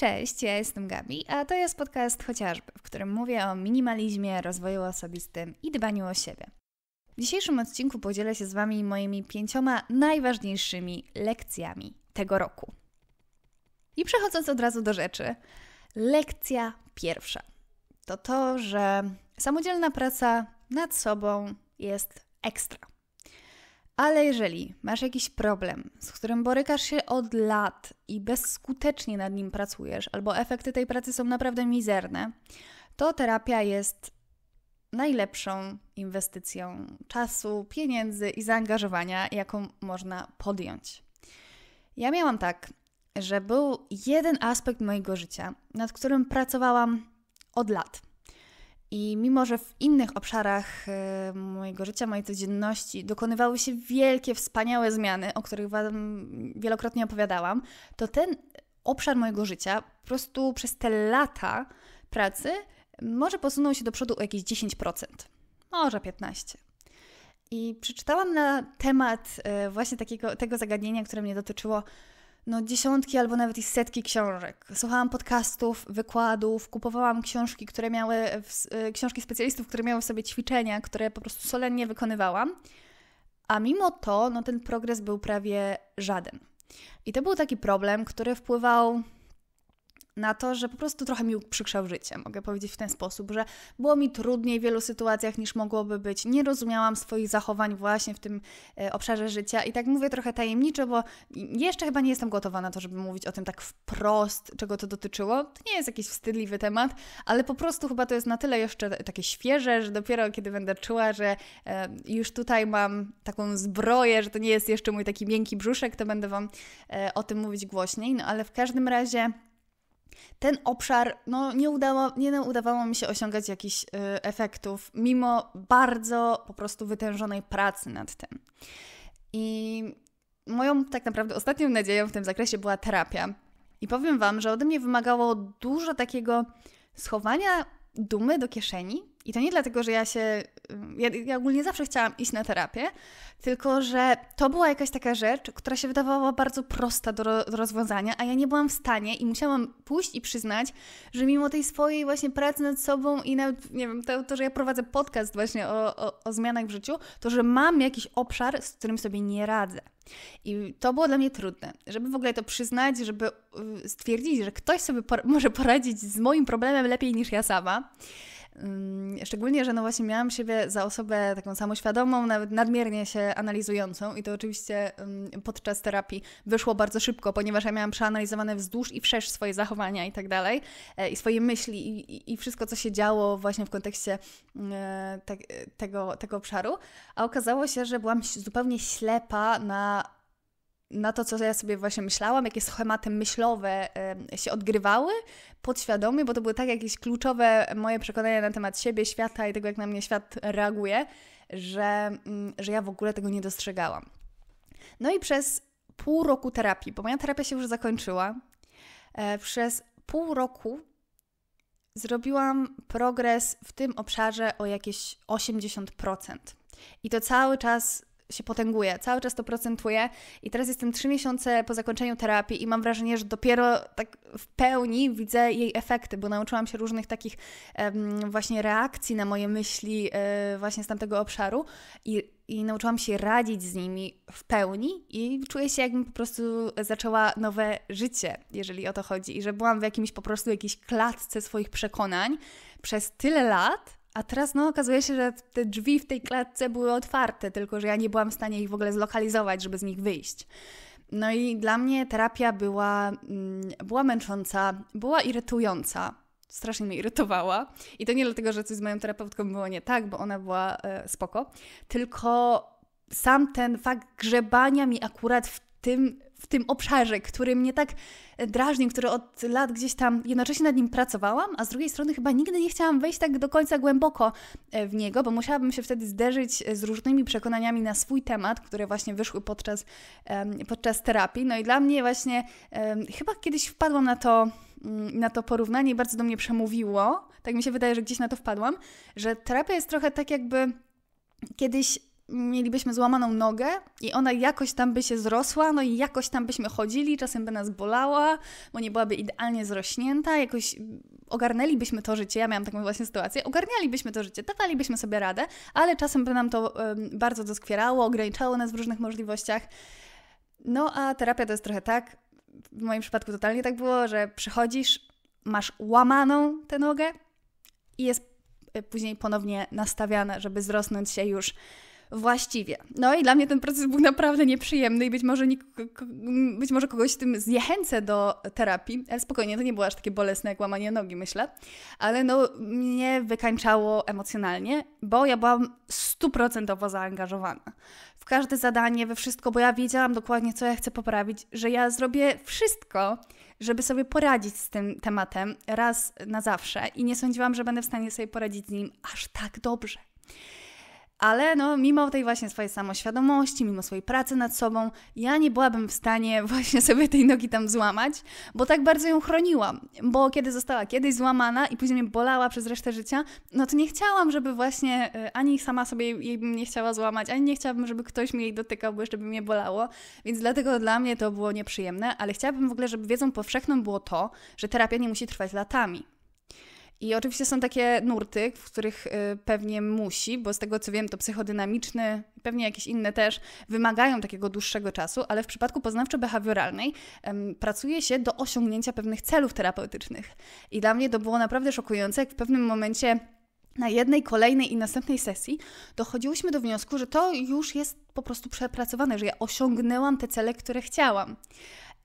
Cześć, ja jestem Gabi, a to jest podcast chociażby, w którym mówię o minimalizmie, rozwoju osobistym i dbaniu o siebie. W dzisiejszym odcinku podzielę się z Wami moimi pięcioma najważniejszymi lekcjami tego roku. I przechodząc od razu do rzeczy, lekcja pierwsza to to, że samodzielna praca nad sobą jest ekstra. Ale jeżeli masz jakiś problem, z którym borykasz się od lat i bezskutecznie nad nim pracujesz, albo efekty tej pracy są naprawdę mizerne, to terapia jest najlepszą inwestycją czasu, pieniędzy i zaangażowania, jaką można podjąć. Ja miałam tak, że był jeden aspekt mojego życia, nad którym pracowałam od lat. I mimo, że w innych obszarach e, mojego życia, mojej codzienności dokonywały się wielkie, wspaniałe zmiany, o których Wam wielokrotnie opowiadałam, to ten obszar mojego życia po prostu przez te lata pracy może posunął się do przodu o jakieś 10%, może 15%. I przeczytałam na temat e, właśnie takiego, tego zagadnienia, które mnie dotyczyło, no, dziesiątki albo nawet i setki książek. Słuchałam podcastów, wykładów, kupowałam książki, które miały, w, e, książki specjalistów, które miały w sobie ćwiczenia, które po prostu solennie wykonywałam. A mimo to, no, ten progres był prawie żaden. I to był taki problem, który wpływał na to, że po prostu trochę mi uprzykrzał życie. Mogę powiedzieć w ten sposób, że było mi trudniej w wielu sytuacjach niż mogłoby być. Nie rozumiałam swoich zachowań właśnie w tym e, obszarze życia i tak mówię trochę tajemniczo, bo jeszcze chyba nie jestem gotowa na to, żeby mówić o tym tak wprost, czego to dotyczyło. To nie jest jakiś wstydliwy temat, ale po prostu chyba to jest na tyle jeszcze takie świeże, że dopiero kiedy będę czuła, że e, już tutaj mam taką zbroję, że to nie jest jeszcze mój taki miękki brzuszek, to będę Wam e, o tym mówić głośniej. No ale w każdym razie ten obszar, no nie udało, nie no, udawało mi się osiągać jakichś y, efektów, mimo bardzo po prostu wytężonej pracy nad tym. I moją tak naprawdę ostatnią nadzieją w tym zakresie była terapia. I powiem Wam, że ode mnie wymagało dużo takiego schowania dumy do kieszeni i to nie dlatego, że ja się. Ja, ja, ogólnie zawsze chciałam iść na terapię, tylko że to była jakaś taka rzecz, która się wydawała bardzo prosta do, do rozwiązania, a ja nie byłam w stanie i musiałam pójść i przyznać, że mimo tej swojej właśnie pracy nad sobą i nawet, nie wiem, to, to że ja prowadzę podcast właśnie o, o, o zmianach w życiu, to że mam jakiś obszar, z którym sobie nie radzę. I to było dla mnie trudne, żeby w ogóle to przyznać, żeby y, stwierdzić, że ktoś sobie por może poradzić z moim problemem lepiej niż ja sama. Szczególnie, że no właśnie miałam siebie za osobę taką samoświadomą, nawet nadmiernie się analizującą i to oczywiście podczas terapii wyszło bardzo szybko, ponieważ ja miałam przeanalizowane wzdłuż i wszerz swoje zachowania i tak dalej, e, i swoje myśli i, i wszystko, co się działo właśnie w kontekście te, tego, tego obszaru, a okazało się, że byłam zupełnie ślepa na na to, co ja sobie właśnie myślałam, jakie schematy myślowe się odgrywały podświadomie, bo to były tak jakieś kluczowe moje przekonania na temat siebie, świata i tego, jak na mnie świat reaguje, że, mm, że ja w ogóle tego nie dostrzegałam. No i przez pół roku terapii, bo moja terapia się już zakończyła, e, przez pół roku zrobiłam progres w tym obszarze o jakieś 80%. I to cały czas się potęguje, cały czas to procentuje i teraz jestem trzy miesiące po zakończeniu terapii i mam wrażenie, że dopiero tak w pełni widzę jej efekty, bo nauczyłam się różnych takich um, właśnie reakcji na moje myśli e, właśnie z tamtego obszaru i, i nauczyłam się radzić z nimi w pełni i czuję się jakbym po prostu zaczęła nowe życie, jeżeli o to chodzi i że byłam w jakimś po prostu jakiejś klatce swoich przekonań przez tyle lat, a teraz no, okazuje się, że te drzwi w tej klatce były otwarte, tylko że ja nie byłam w stanie ich w ogóle zlokalizować, żeby z nich wyjść. No i dla mnie terapia była, mm, była męcząca, była irytująca. Strasznie mnie irytowała. I to nie dlatego, że coś z moją terapeutką było nie tak, bo ona była e, spoko, tylko sam ten fakt grzebania mi akurat w tym w tym obszarze, który mnie tak e, drażnił, który od lat gdzieś tam jednocześnie nad nim pracowałam, a z drugiej strony chyba nigdy nie chciałam wejść tak do końca głęboko e, w niego, bo musiałabym się wtedy zderzyć e, z różnymi przekonaniami na swój temat, które właśnie wyszły podczas, podczas terapii. No i dla mnie właśnie chyba kiedyś wpadłam na to mm, na to porównanie bardzo do mnie przemówiło, tak mi się wydaje, że gdzieś na to wpadłam, że terapia jest trochę tak jakby kiedyś mielibyśmy złamaną nogę i ona jakoś tam by się zrosła, no i jakoś tam byśmy chodzili, czasem by nas bolała, bo nie byłaby idealnie zrośnięta, jakoś ogarnęlibyśmy to życie, ja miałam taką właśnie sytuację, ogarnialibyśmy to życie, dawalibyśmy sobie radę, ale czasem by nam to um, bardzo doskwierało, ograniczało nas w różnych możliwościach. No a terapia to jest trochę tak, w moim przypadku totalnie tak było, że przychodzisz, masz łamaną tę nogę i jest e, później ponownie nastawiane, żeby zrosnąć się już właściwie. No i dla mnie ten proces był naprawdę nieprzyjemny i być może, być może kogoś tym zniechęcę do terapii, ale spokojnie, to nie było aż takie bolesne jak łamanie nogi, myślę, ale no mnie wykańczało emocjonalnie, bo ja byłam stuprocentowo zaangażowana w każde zadanie, we wszystko, bo ja wiedziałam dokładnie, co ja chcę poprawić, że ja zrobię wszystko, żeby sobie poradzić z tym tematem raz na zawsze i nie sądziłam, że będę w stanie sobie poradzić z nim aż tak dobrze ale no, mimo tej właśnie swojej samoświadomości, mimo swojej pracy nad sobą, ja nie byłabym w stanie właśnie sobie tej nogi tam złamać, bo tak bardzo ją chroniłam. Bo kiedy została kiedyś złamana i później mnie bolała przez resztę życia, no to nie chciałam, żeby właśnie e, ani sama sobie jej bym nie chciała złamać, ani nie chciałabym, żeby ktoś mi jej dotykał, bo jeszcze by mnie bolało. Więc dlatego dla mnie to było nieprzyjemne, ale chciałabym w ogóle, żeby wiedzą powszechną było to, że terapia nie musi trwać latami. I oczywiście są takie nurty, w których y, pewnie musi, bo z tego co wiem, to psychodynamiczny, pewnie jakieś inne też, wymagają takiego dłuższego czasu, ale w przypadku poznawczo-behawioralnej pracuje się do osiągnięcia pewnych celów terapeutycznych. I dla mnie to było naprawdę szokujące, jak w pewnym momencie na jednej, kolejnej i następnej sesji dochodziłyśmy do wniosku, że to już jest po prostu przepracowane, że ja osiągnęłam te cele, które chciałam.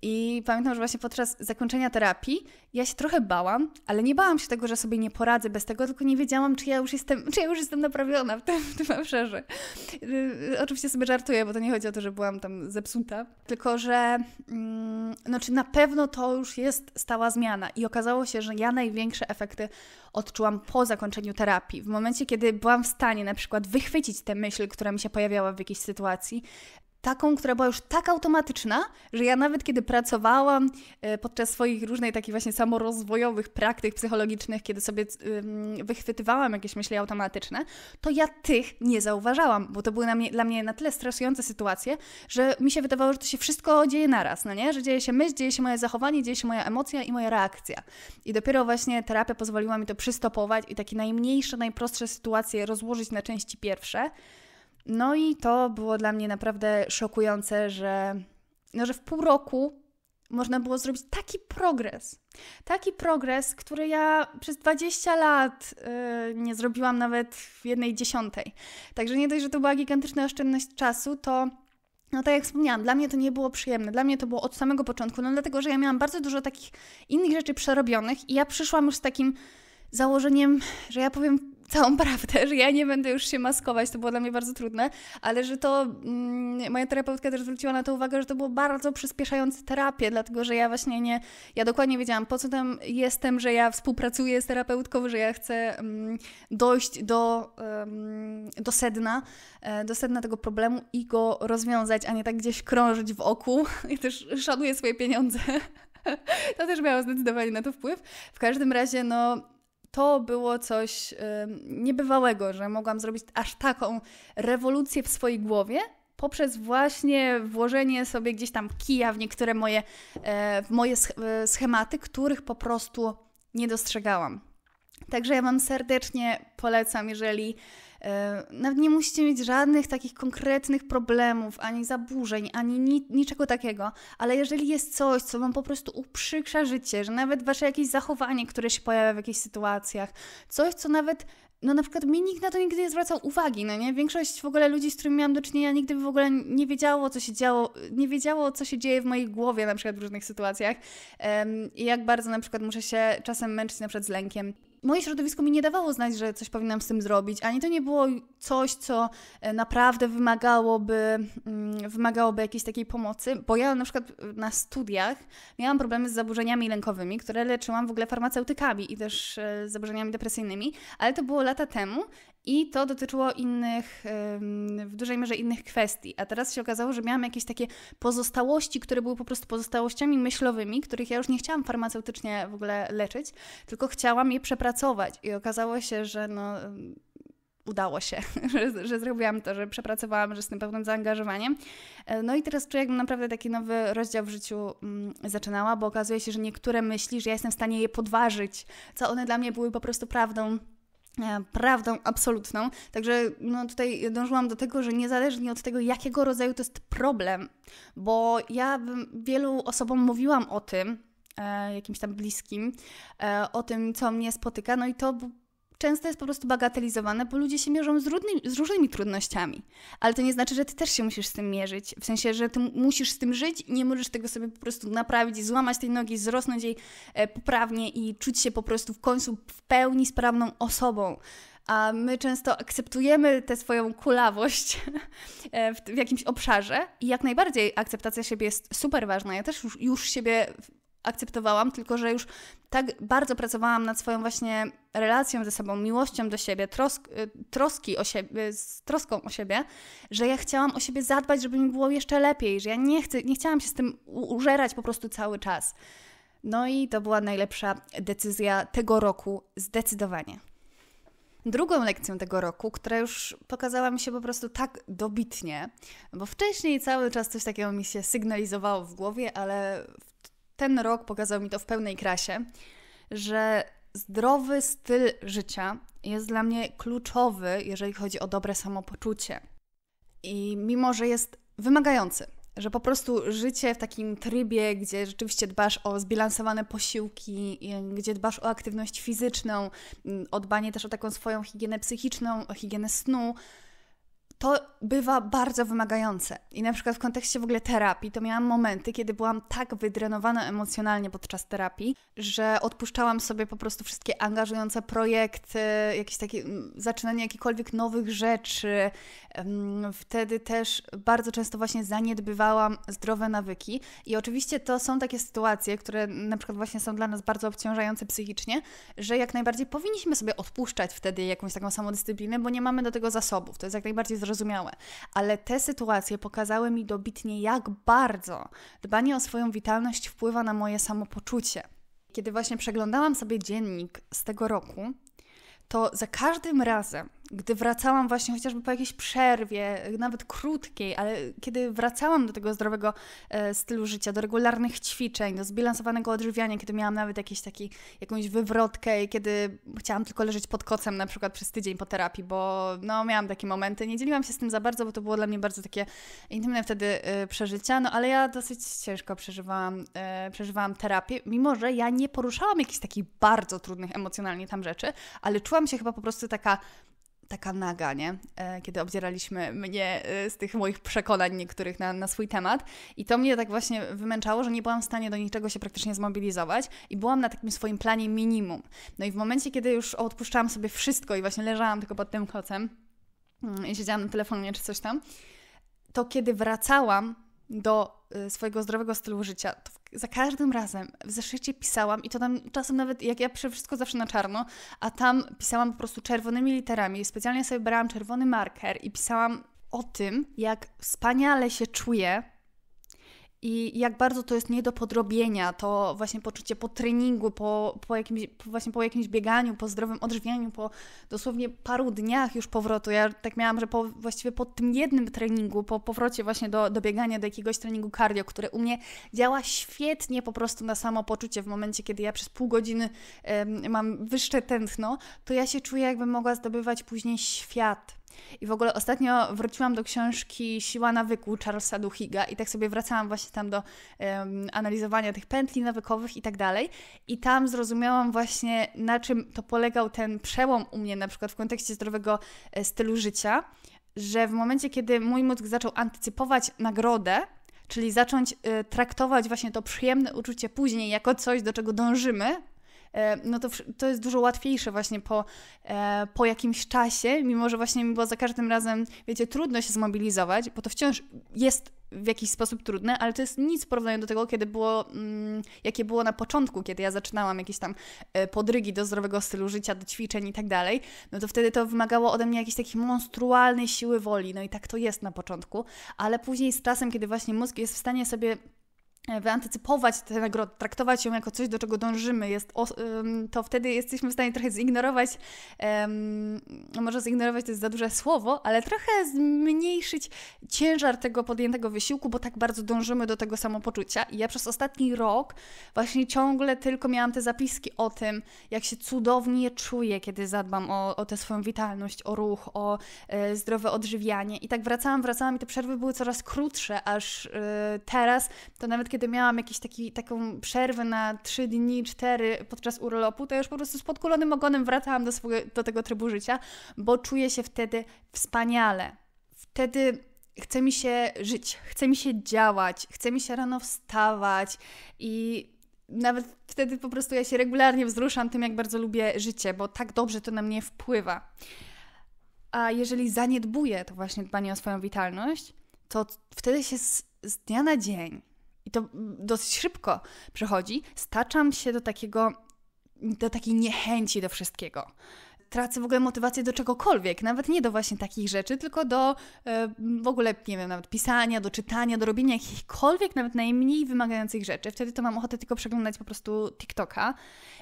I pamiętam, że właśnie podczas zakończenia terapii ja się trochę bałam, ale nie bałam się tego, że sobie nie poradzę bez tego, tylko nie wiedziałam, czy ja już jestem, czy ja już jestem naprawiona w tym, w tym obszarze. Y, oczywiście sobie żartuję, bo to nie chodzi o to, że byłam tam zepsuta, tylko że mm, no, czy na pewno to już jest stała zmiana. I okazało się, że ja największe efekty odczułam po zakończeniu terapii. W momencie, kiedy byłam w stanie na przykład wychwycić tę myśl, która mi się pojawiała w jakiejś sytuacji, taką, która była już tak automatyczna, że ja nawet kiedy pracowałam e, podczas swoich różnych takich właśnie samorozwojowych praktyk psychologicznych, kiedy sobie wychwytywałam jakieś myśli automatyczne, to ja tych nie zauważałam, bo to były na mnie, dla mnie na tyle stresujące sytuacje, że mi się wydawało, że to się wszystko dzieje naraz, no nie? Że dzieje się myśl, dzieje się moje zachowanie, dzieje się moja emocja i moja reakcja. I dopiero właśnie terapia pozwoliła mi to przystopować i takie najmniejsze, najprostsze sytuacje rozłożyć na części pierwsze, no i to było dla mnie naprawdę szokujące, że, no, że w pół roku można było zrobić taki progres. Taki progres, który ja przez 20 lat yy, nie zrobiłam nawet w jednej dziesiątej. Także nie dość, że to była gigantyczna oszczędność czasu, to no tak jak wspomniałam, dla mnie to nie było przyjemne, dla mnie to było od samego początku, no dlatego, że ja miałam bardzo dużo takich innych rzeczy przerobionych i ja przyszłam już z takim założeniem, że ja powiem całą prawdę, że ja nie będę już się maskować, to było dla mnie bardzo trudne, ale że to mm, moja terapeutka też zwróciła na to uwagę, że to było bardzo przyspieszające terapię, dlatego że ja właśnie nie, ja dokładnie wiedziałam, po co tam jestem, że ja współpracuję z terapeutką, że ja chcę mm, dojść do, do sedna, e, do sedna tego problemu i go rozwiązać, a nie tak gdzieś krążyć w oku. Ja też szanuję swoje pieniądze. To też miało zdecydowanie na to wpływ. W każdym razie, no, to było coś niebywałego, że mogłam zrobić aż taką rewolucję w swojej głowie, poprzez właśnie włożenie sobie gdzieś tam kija w niektóre moje, e, w moje e, schematy, których po prostu nie dostrzegałam. Także ja Wam serdecznie polecam, jeżeli E, nawet nie musicie mieć żadnych takich konkretnych problemów, ani zaburzeń, ani ni niczego takiego, ale jeżeli jest coś, co Wam po prostu uprzykrza życie, że nawet Wasze jakieś zachowanie, które się pojawia w jakichś sytuacjach, coś, co nawet no na przykład mi nikt na to nigdy nie zwracał uwagi, no nie? Większość w ogóle ludzi, z którymi miałam do czynienia, nigdy by w ogóle nie wiedziało, co się działo, nie wiedziało, co się dzieje w mojej głowie na przykład w różnych sytuacjach i um, jak bardzo na przykład muszę się czasem męczyć na przykład z lękiem moje środowisko mi nie dawało znać, że coś powinnam z tym zrobić, ani to nie było coś, co e, naprawdę wymagałoby, mm, wymagałoby jakiejś takiej pomocy, bo ja na przykład e, na studiach miałam problemy z zaburzeniami lękowymi, które leczyłam w ogóle farmaceutykami i też e, z zaburzeniami depresyjnymi, ale to było lata temu i to dotyczyło innych, w dużej mierze innych kwestii. A teraz się okazało, że miałam jakieś takie pozostałości, które były po prostu pozostałościami myślowymi, których ja już nie chciałam farmaceutycznie w ogóle leczyć, tylko chciałam je przepracować. I okazało się, że no udało się, że, że, zrobiłam to, że przepracowałam, że z tym pełnym zaangażowaniem. E, no i teraz czuję, jakbym naprawdę taki nowy rozdział w życiu mm, zaczynała, bo okazuje się, że niektóre myśli, że ja jestem w stanie je podważyć, co one dla mnie były po prostu prawdą E, prawdą absolutną. Także no, tutaj dążyłam do tego, że niezależnie od tego, jakiego rodzaju to jest problem, bo ja wielu osobom mówiłam o tym, e, jakimś tam bliskim, e, o tym, co mnie spotyka, no i to często jest po prostu bagatelizowane, bo ludzie się mierzą z, z, różnymi trudnościami. Ale to nie znaczy, że ty też się musisz z tym mierzyć. W sensie, że ty musisz z tym żyć i nie możesz tego sobie po prostu naprawić, złamać tej nogi, wzrosnąć jej e, poprawnie i czuć się po prostu w końcu w pełni sprawną osobą. A my często akceptujemy tę swoją kulawość e, w, jakimś obszarze i jak najbardziej akceptacja siebie jest super ważna. Ja też już, już siebie akceptowałam, tylko że już tak bardzo pracowałam nad swoją właśnie relacją ze sobą, miłością do siebie, trosk, y, troski o siebie, y, z troską o siebie, że ja chciałam o siebie zadbać, żeby mi było jeszcze lepiej, że ja nie, chcę, nie chciałam się z tym użerać po prostu cały czas. No i to była najlepsza decyzja tego roku, zdecydowanie. Drugą lekcją tego roku, która już pokazała mi się po prostu tak dobitnie, bo wcześniej cały czas coś takiego mi się sygnalizowało w głowie, ale ten rok pokazał mi to w pełnej krasie, że zdrowy styl życia jest dla mnie kluczowy, jeżeli chodzi o dobre samopoczucie. I mimo, że jest wymagający, że po prostu życie w takim trybie, gdzie rzeczywiście dbasz o zbilansowane posiłki, gdzie dbasz o aktywność fizyczną, o dbanie też o taką swoją higienę psychiczną, o higienę snu, to bywa bardzo wymagające. I na przykład w kontekście w ogóle terapii, to miałam momenty, kiedy byłam tak wydrenowana emocjonalnie podczas terapii, że odpuszczałam sobie po prostu wszystkie angażujące projekty, jakieś takie mm, zaczynanie jakichkolwiek nowych rzeczy. Wtedy też bardzo często właśnie zaniedbywałam zdrowe nawyki. I oczywiście to są takie sytuacje, które na przykład właśnie są dla nas bardzo obciążające psychicznie, że jak najbardziej powinniśmy sobie odpuszczać wtedy jakąś taką samodyscyplinę, bo nie mamy do tego zasobów. To jest jak najbardziej niezrozumiałe, ale te sytuacje pokazały mi dobitnie, jak bardzo dbanie o swoją witalność wpływa na moje samopoczucie. Kiedy właśnie przeglądałam sobie dziennik z tego roku, to za każdym razem, gdy wracałam właśnie chociażby po jakiejś przerwie, y, nawet krótkiej, ale kiedy wracałam do tego zdrowego e, stylu życia, do regularnych ćwiczeń, do zbilansowanego odżywiania, kiedy miałam nawet jakiś taki, jakąś wywrotkę i kiedy chciałam tylko leżeć pod kocem na przykład przez tydzień po terapii, bo no, miałam takie momenty, nie dzieliłam się z tym za bardzo, bo to było dla mnie bardzo takie intymne wtedy e, przeżycia, no ale ja dosyć ciężko przeżywałam, e, przeżywałam terapię, mimo że ja nie poruszałam jakichś takich bardzo trudnych emocjonalnie tam rzeczy, ale czułam się chyba po prostu taka taka naga, nie? E, kiedy obdzieraliśmy mnie e, z tych moich przekonań niektórych na, na swój temat. I to mnie tak właśnie wymęczało, że nie byłam w stanie do niczego się praktycznie zmobilizować i byłam na takim swoim planie minimum. No i w momencie, kiedy już odpuszczałam sobie wszystko i właśnie leżałam tylko pod tym kocem mm, i siedziałam na telefonie czy coś tam, to kiedy wracałam do y, swojego zdrowego stylu życia, to za każdym razem w zeszycie pisałam i to tam czasem nawet, jak ja piszę wszystko zawsze na czarno, a tam pisałam po prostu czerwonymi literami, specjalnie sobie brałam czerwony marker i pisałam o tym, jak wspaniale się czuję i jak bardzo to jest nie do podrobienia, to właśnie poczucie po treningu, po, po, jakimś, po właśnie po jakimś bieganiu, po zdrowym odżywianiu, po dosłownie paru dniach już powrotu. Ja tak miałam, że po, właściwie po tym jednym treningu, po powrocie właśnie do, do biegania, do jakiegoś treningu cardio, które u mnie działa świetnie po prostu na samopoczucie w momencie, kiedy ja przez pół godziny mam wyższe tętno, to ja się czuję jakbym mogła zdobywać później świat i w ogóle ostatnio wróciłam do książki Siła nawyku Charlesa Duhiga i tak sobie wracałam właśnie tam do um, analizowania tych pętli nawykowych i tak dalej. I tam zrozumiałam właśnie na czym to polegał ten przełom u mnie na przykład w kontekście zdrowego e, stylu życia, że w momencie kiedy mój mózg zaczął antycypować nagrodę, czyli zacząć e, traktować właśnie to przyjemne uczucie później jako coś, do czego dążymy, E, no to, to jest dużo łatwiejsze właśnie po, e, po jakimś czasie, mimo że właśnie mi było za każdym razem, wiecie, trudno się zmobilizować, bo to wciąż jest w jakiś sposób trudne, ale to jest nic w porównaniu do tego, kiedy było, mm, jakie było na początku, kiedy ja zaczynałam jakieś tam e, podrygi do zdrowego stylu życia, do ćwiczeń i tak dalej, no to wtedy to wymagało ode mnie jakiejś takiej monstrualnej siły woli, no i tak to jest na początku, ale później z czasem, kiedy właśnie mózg jest w stanie sobie E, wyantycypować tę nagrodę, traktować ją jako coś, do czego dążymy, jest, to wtedy jesteśmy w stanie trochę zignorować, no może zignorować to jest za duże słowo, ale trochę zmniejszyć ciężar tego podjętego wysiłku, bo tak bardzo dążymy do tego samopoczucia. I ja przez ostatni rok właśnie ciągle tylko miałam te zapiski o tym, jak się cudownie czuję, kiedy zadbam o, o tę swoją witalność, o ruch, o e, zdrowe odżywianie. I tak wracałam, wracałam i te przerwy były coraz krótsze, aż e, teraz to nawet kiedy miałam jakiś taki, taką przerwę na trzy dni, cztery podczas urlopu, to już po prostu z podkulonym ogonem wracałam do, do tego trybu życia, bo czuję się wtedy wspaniale. Wtedy chce mi się żyć, chce mi się działać, chce mi się rano wstawać i nawet wtedy po prostu ja się regularnie wzruszam tym, jak bardzo lubię życie, bo tak dobrze to na mnie wpływa. A jeżeli zaniedbuję to właśnie dbanie o swoją witalność, to wtedy się z, z dnia na dzień i to dosyć szybko przychodzi, staczam się do takiego, do takiej niechęci do wszystkiego. Tracę w ogóle motywację do czegokolwiek, nawet nie do właśnie takich rzeczy, tylko do e, w ogóle, nie wiem, nawet pisania, do czytania, do robienia jakichkolwiek, nawet najmniej wymagających rzeczy. Wtedy to mam ochotę tylko przeglądać po prostu TikToka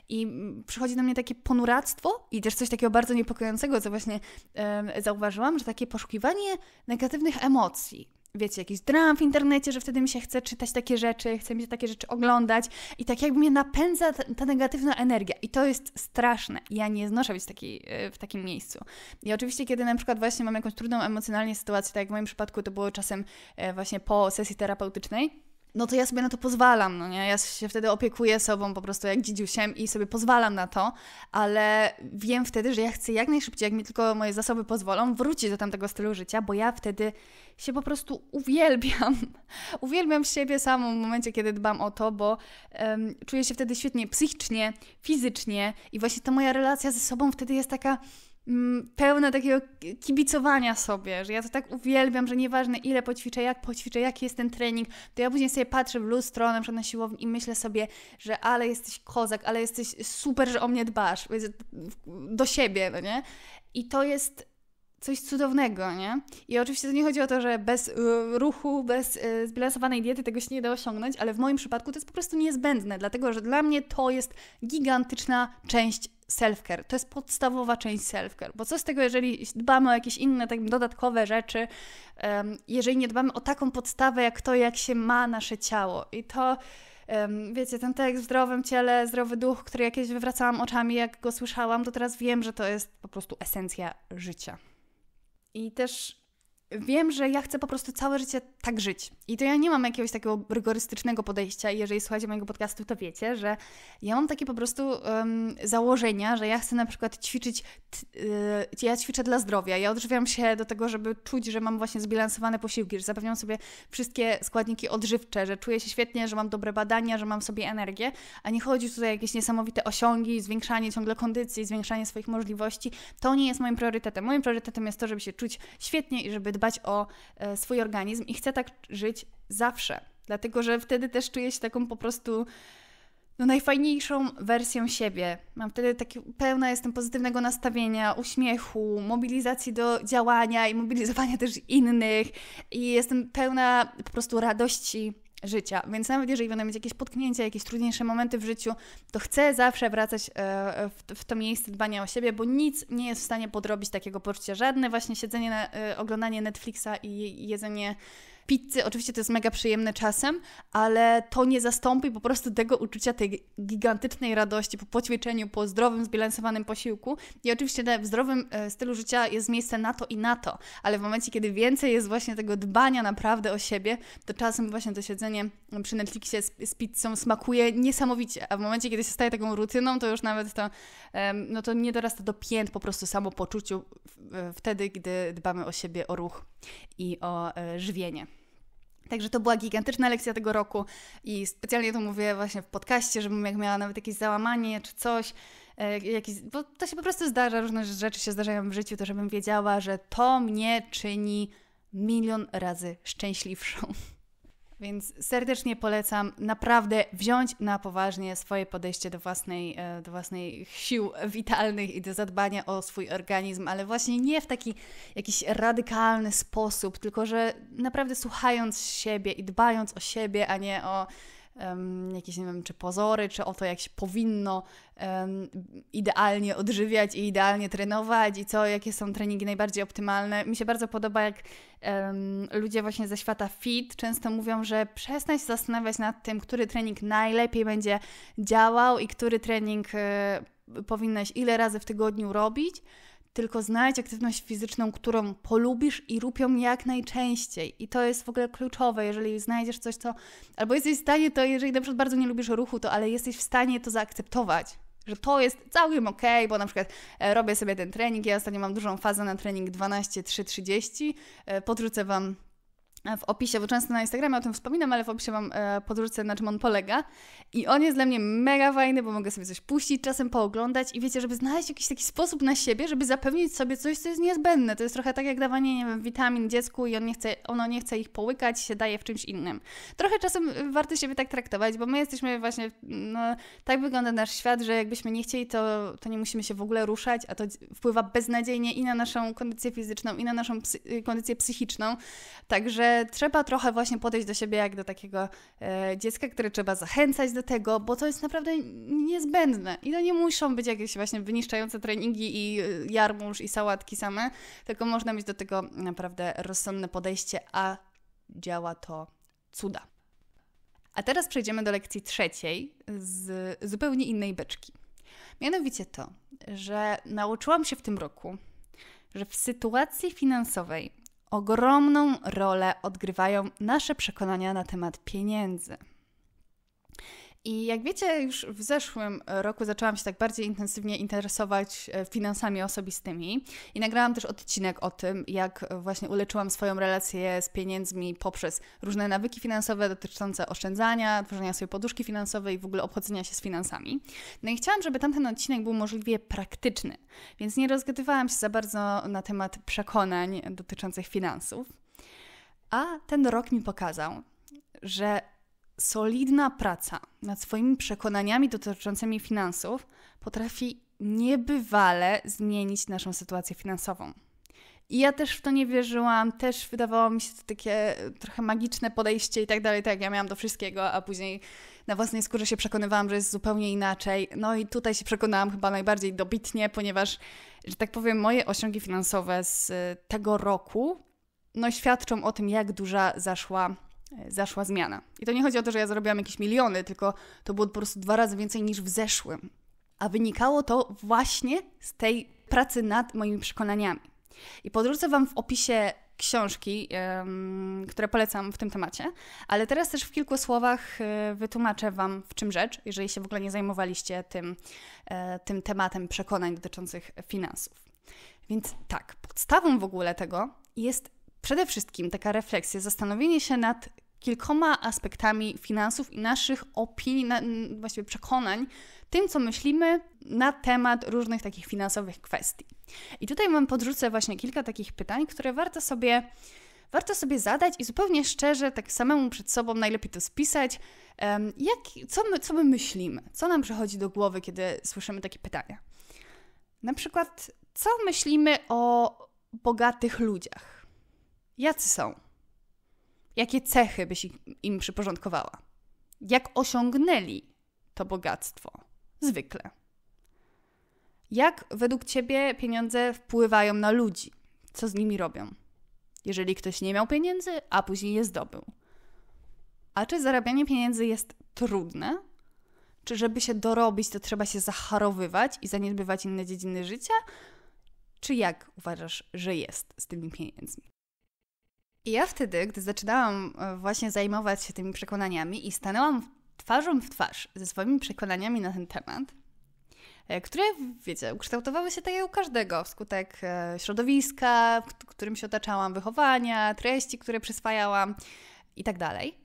i mm, przychodzi na mnie takie ponuractwo i też coś takiego bardzo niepokojącego, co właśnie e, zauważyłam, że takie poszukiwanie negatywnych emocji wiecie, jakiś dram w internecie, że wtedy mi się chce czytać takie rzeczy, chce mi się takie rzeczy oglądać i tak jakby mnie napędza ta, negatywna energia i to jest straszne. Ja nie znoszę być taki, e, w takim miejscu. I oczywiście, kiedy na przykład właśnie mam jakąś trudną emocjonalnie sytuację, tak jak w moim przypadku to było czasem e, właśnie po sesji terapeutycznej, no to ja sobie na to pozwalam, no nie? Ja się wtedy opiekuję sobą po prostu jak dzidziusiem i sobie pozwalam na to, ale wiem wtedy, że ja chcę jak najszybciej, jak mi tylko moje zasoby pozwolą, wrócić do tamtego stylu życia, bo ja wtedy się po prostu uwielbiam. uwielbiam siebie samą w momencie, kiedy dbam o to, bo um, czuję się wtedy świetnie psychicznie, fizycznie i właśnie ta moja relacja ze sobą wtedy jest taka Mm, pełna takiego kibicowania sobie, że ja to tak uwielbiam, że nieważne ile poćwiczę, jak poćwiczę, jaki jest ten trening, to ja później sobie patrzę w lustro na przykład na siłowni i myślę sobie, że ale jesteś kozak, ale jesteś super, że o mnie dbasz, do siebie, no nie? I to jest coś cudownego, nie? I oczywiście to nie chodzi o to, że bez y, ruchu, bez y, zbilansowanej diety tego się nie da osiągnąć, ale w moim przypadku to jest po prostu niezbędne, dlatego że dla mnie to jest gigantyczna część self-care. To jest podstawowa część self-care, bo co z tego, jeżeli dbamy o jakieś inne tak, dodatkowe rzeczy, um, jeżeli nie dbamy o taką podstawę, jak to, jak się ma nasze ciało. I to, um, wiecie, ten tekst w zdrowym ciele, zdrowy duch, który jakieś wywracałam oczami, jak go słyszałam, to teraz wiem, że to jest po prostu esencja życia. I też wiem, że ja chcę po prostu całe życie tak żyć. I to ja nie mam jakiegoś takiego rygorystycznego podejścia. I jeżeli słuchacie mojego podcastu, to wiecie, że ja mam takie po prostu um, założenia, że ja chcę na przykład ćwiczyć, y, ja ćwiczę dla zdrowia. Ja odżywiam się do tego, żeby czuć, że mam właśnie zbilansowane posiłki, że zapewniam sobie wszystkie składniki odżywcze, że czuję się świetnie, że mam dobre badania, że mam sobie energię, a nie chodzi tutaj o jakieś niesamowite osiągi, zwiększanie ciągle kondycji, zwiększanie swoich możliwości. To nie jest moim priorytetem. Moim priorytetem jest to, żeby się czuć świetnie i żeby dbać dbać o e, swój organizm i chcę tak żyć zawsze. Dlatego, że wtedy też czuję się taką po prostu no, najfajniejszą wersją siebie. Mam wtedy takie, pełna jestem pozytywnego nastawienia, uśmiechu, mobilizacji do działania i mobilizowania też innych i jestem pełna po prostu radości życia. Więc nawet jeżeli będą mieć jakieś potknięcia, jakieś trudniejsze momenty w życiu, to chcę zawsze wracać e, w, w to miejsce dbania o siebie, bo nic nie jest w stanie podrobić takiego poczucia. Żadne właśnie siedzenie, na, e, oglądanie Netflixa i jedzenie Pizzy oczywiście to jest mega przyjemne czasem, ale to nie zastąpi po prostu tego uczucia tej gigantycznej radości po poćwiczeniu, po zdrowym, zbilansowanym posiłku. I oczywiście w zdrowym e, stylu życia jest miejsce na to i na to, ale w momencie, kiedy więcej jest właśnie tego dbania naprawdę o siebie, to czasem właśnie to siedzenie przy Netflixie z, z pizzą smakuje niesamowicie, a w momencie, kiedy się staje taką rutyną, to już nawet to, no to nie dorasta do pięt po prostu samopoczuciu wtedy, gdy dbamy o siebie, o ruch i o e, żywienie. Także to była gigantyczna lekcja tego roku i specjalnie to mówię właśnie w podcaście, żebym jak miała nawet jakieś załamanie czy coś, e, jakieś, bo to się po prostu zdarza, różne rzeczy się zdarzają w życiu, to żebym wiedziała, że to mnie czyni milion razy szczęśliwszą. Więc serdecznie polecam naprawdę wziąć na poważnie swoje podejście do, własnej, e, do własnych sił witalnych i do zadbania o swój organizm, ale właśnie nie w taki jakiś radykalny sposób, tylko że naprawdę słuchając siebie i dbając o siebie, a nie o um, jakieś, nie wiem, czy pozory, czy o to, jak się powinno um, idealnie odżywiać i idealnie trenować i co, jakie są treningi najbardziej optymalne. Mi się bardzo podoba, jak um, ludzie właśnie ze świata fit często mówią, że przestań się zastanawiać nad tym, który trening najlepiej będzie działał i który trening y, e, powinnaś ile razy w tygodniu robić, tylko znajdź aktywność fizyczną, którą polubisz i rób ją jak najczęściej. I to jest w ogóle kluczowe, jeżeli znajdziesz coś, co albo jesteś w stanie to, jeżeli na przykład bardzo nie lubisz ruchu, to ale jesteś w stanie to zaakceptować. Że to jest całkiem ok, bo na przykład e, robię sobie ten trening. Ja ostatnio mam dużą fazę na trening 12-3-30. E, podrzucę Wam w opisie, bo często na Instagramie o tym wspominam, ale w opisie mam e, na czym on polega. I on jest dla mnie mega fajny, bo mogę sobie coś puścić, czasem pooglądać i wiecie, żeby znaleźć jakiś taki sposób na siebie, żeby zapewnić sobie coś, co jest niezbędne. To jest trochę tak jak dawanie, nie wiem, witamin dziecku i on nie chce, ono nie chce ich połykać, się daje w czymś innym. Trochę czasem e, warto siebie tak traktować, bo my jesteśmy właśnie, no, tak wygląda nasz świat, że jakbyśmy nie chcieli, to, to nie musimy się w ogóle ruszać, a to wpływa beznadziejnie i na naszą kondycję fizyczną, i na naszą psy kondycję psychiczną. Także trzeba trochę właśnie podejść do siebie jak do takiego e, dziecka, które trzeba zachęcać do tego, bo to jest naprawdę niezbędne. I to nie muszą być jakieś właśnie wyniszczające treningi i e, jarmuż i sałatki same, tylko można mieć do tego naprawdę rozsądne podejście, a działa to cuda. A teraz przejdziemy do lekcji trzeciej z zupełnie innej beczki. Mianowicie to, że nauczyłam się w tym roku, że w sytuacji finansowej ogromną rolę odgrywają nasze przekonania na temat pieniędzy. I jak wiecie, już w zeszłym roku zaczęłam się tak bardziej intensywnie interesować e, finansami osobistymi i nagrałam też odcinek o tym, jak właśnie uleczyłam swoją relację z pieniędzmi poprzez różne nawyki finansowe dotyczące oszczędzania, tworzenia sobie poduszki finansowej i w ogóle obchodzenia się z finansami. No i chciałam, żeby tamten odcinek był możliwie praktyczny, więc nie rozgadywałam się za bardzo na temat przekonań dotyczących finansów. A ten rok mi pokazał, że solidna praca nad swoimi przekonaniami dotyczącymi finansów potrafi niebywale zmienić naszą sytuację finansową. I ja też w to nie wierzyłam, też wydawało mi się to takie e, trochę magiczne podejście i tak dalej, tak ja miałam do wszystkiego, a później na własnej skórze się przekonywałam, że jest zupełnie inaczej. No i tutaj się przekonałam chyba najbardziej dobitnie, ponieważ, że tak powiem, moje osiągi finansowe z e, tego roku no, świadczą o tym, jak duża zaszła E, zaszła zmiana. I to nie chodzi o to, że ja zarobiłam jakieś miliony, tylko to było po prostu dwa razy więcej niż w zeszłym. A wynikało to właśnie z tej pracy nad moimi przekonaniami. I podrzucę Wam w opisie książki, um, które polecam w tym temacie, ale teraz też w kilku słowach e, wytłumaczę Wam, w czym rzecz, jeżeli się w ogóle nie zajmowaliście tym, e, tym tematem przekonań dotyczących finansów. Więc tak, podstawą w ogóle tego jest przede wszystkim taka refleksja, zastanowienie się nad kilkoma aspektami finansów i naszych opinii, na, właściwie przekonań, tym, co myślimy na temat różnych takich finansowych kwestii. I tutaj mam podrzucę właśnie kilka takich pytań, które warto sobie, warto sobie zadać i zupełnie szczerze, tak samemu przed sobą najlepiej to spisać, jak, co, my, co my myślimy, co nam przychodzi do głowy, kiedy słyszymy takie pytania. Na przykład, co myślimy o bogatych ludziach? Jacy są? Jakie cechy byś im przyporządkowała? Jak osiągnęli to bogactwo? Zwykle. Jak według ciebie pieniądze wpływają na ludzi? Co z nimi robią? Jeżeli ktoś nie miał pieniędzy, a później je zdobył. A czy zarabianie pieniędzy jest trudne? Czy żeby się dorobić, to trzeba się zaharowywać i zaniedbywać inne dziedziny życia? Czy jak uważasz, że jest z tymi pieniędzmi? I ja wtedy, gdy zaczynałam e, właśnie zajmować się tymi przekonaniami i stanęłam twarzą w twarz ze swoimi przekonaniami na ten temat, e, które, wiecie, ukształtowały się tak jak u każdego, wskutek e, środowiska, w którym się otaczałam, wychowania, treści, które przyswajałam i tak dalej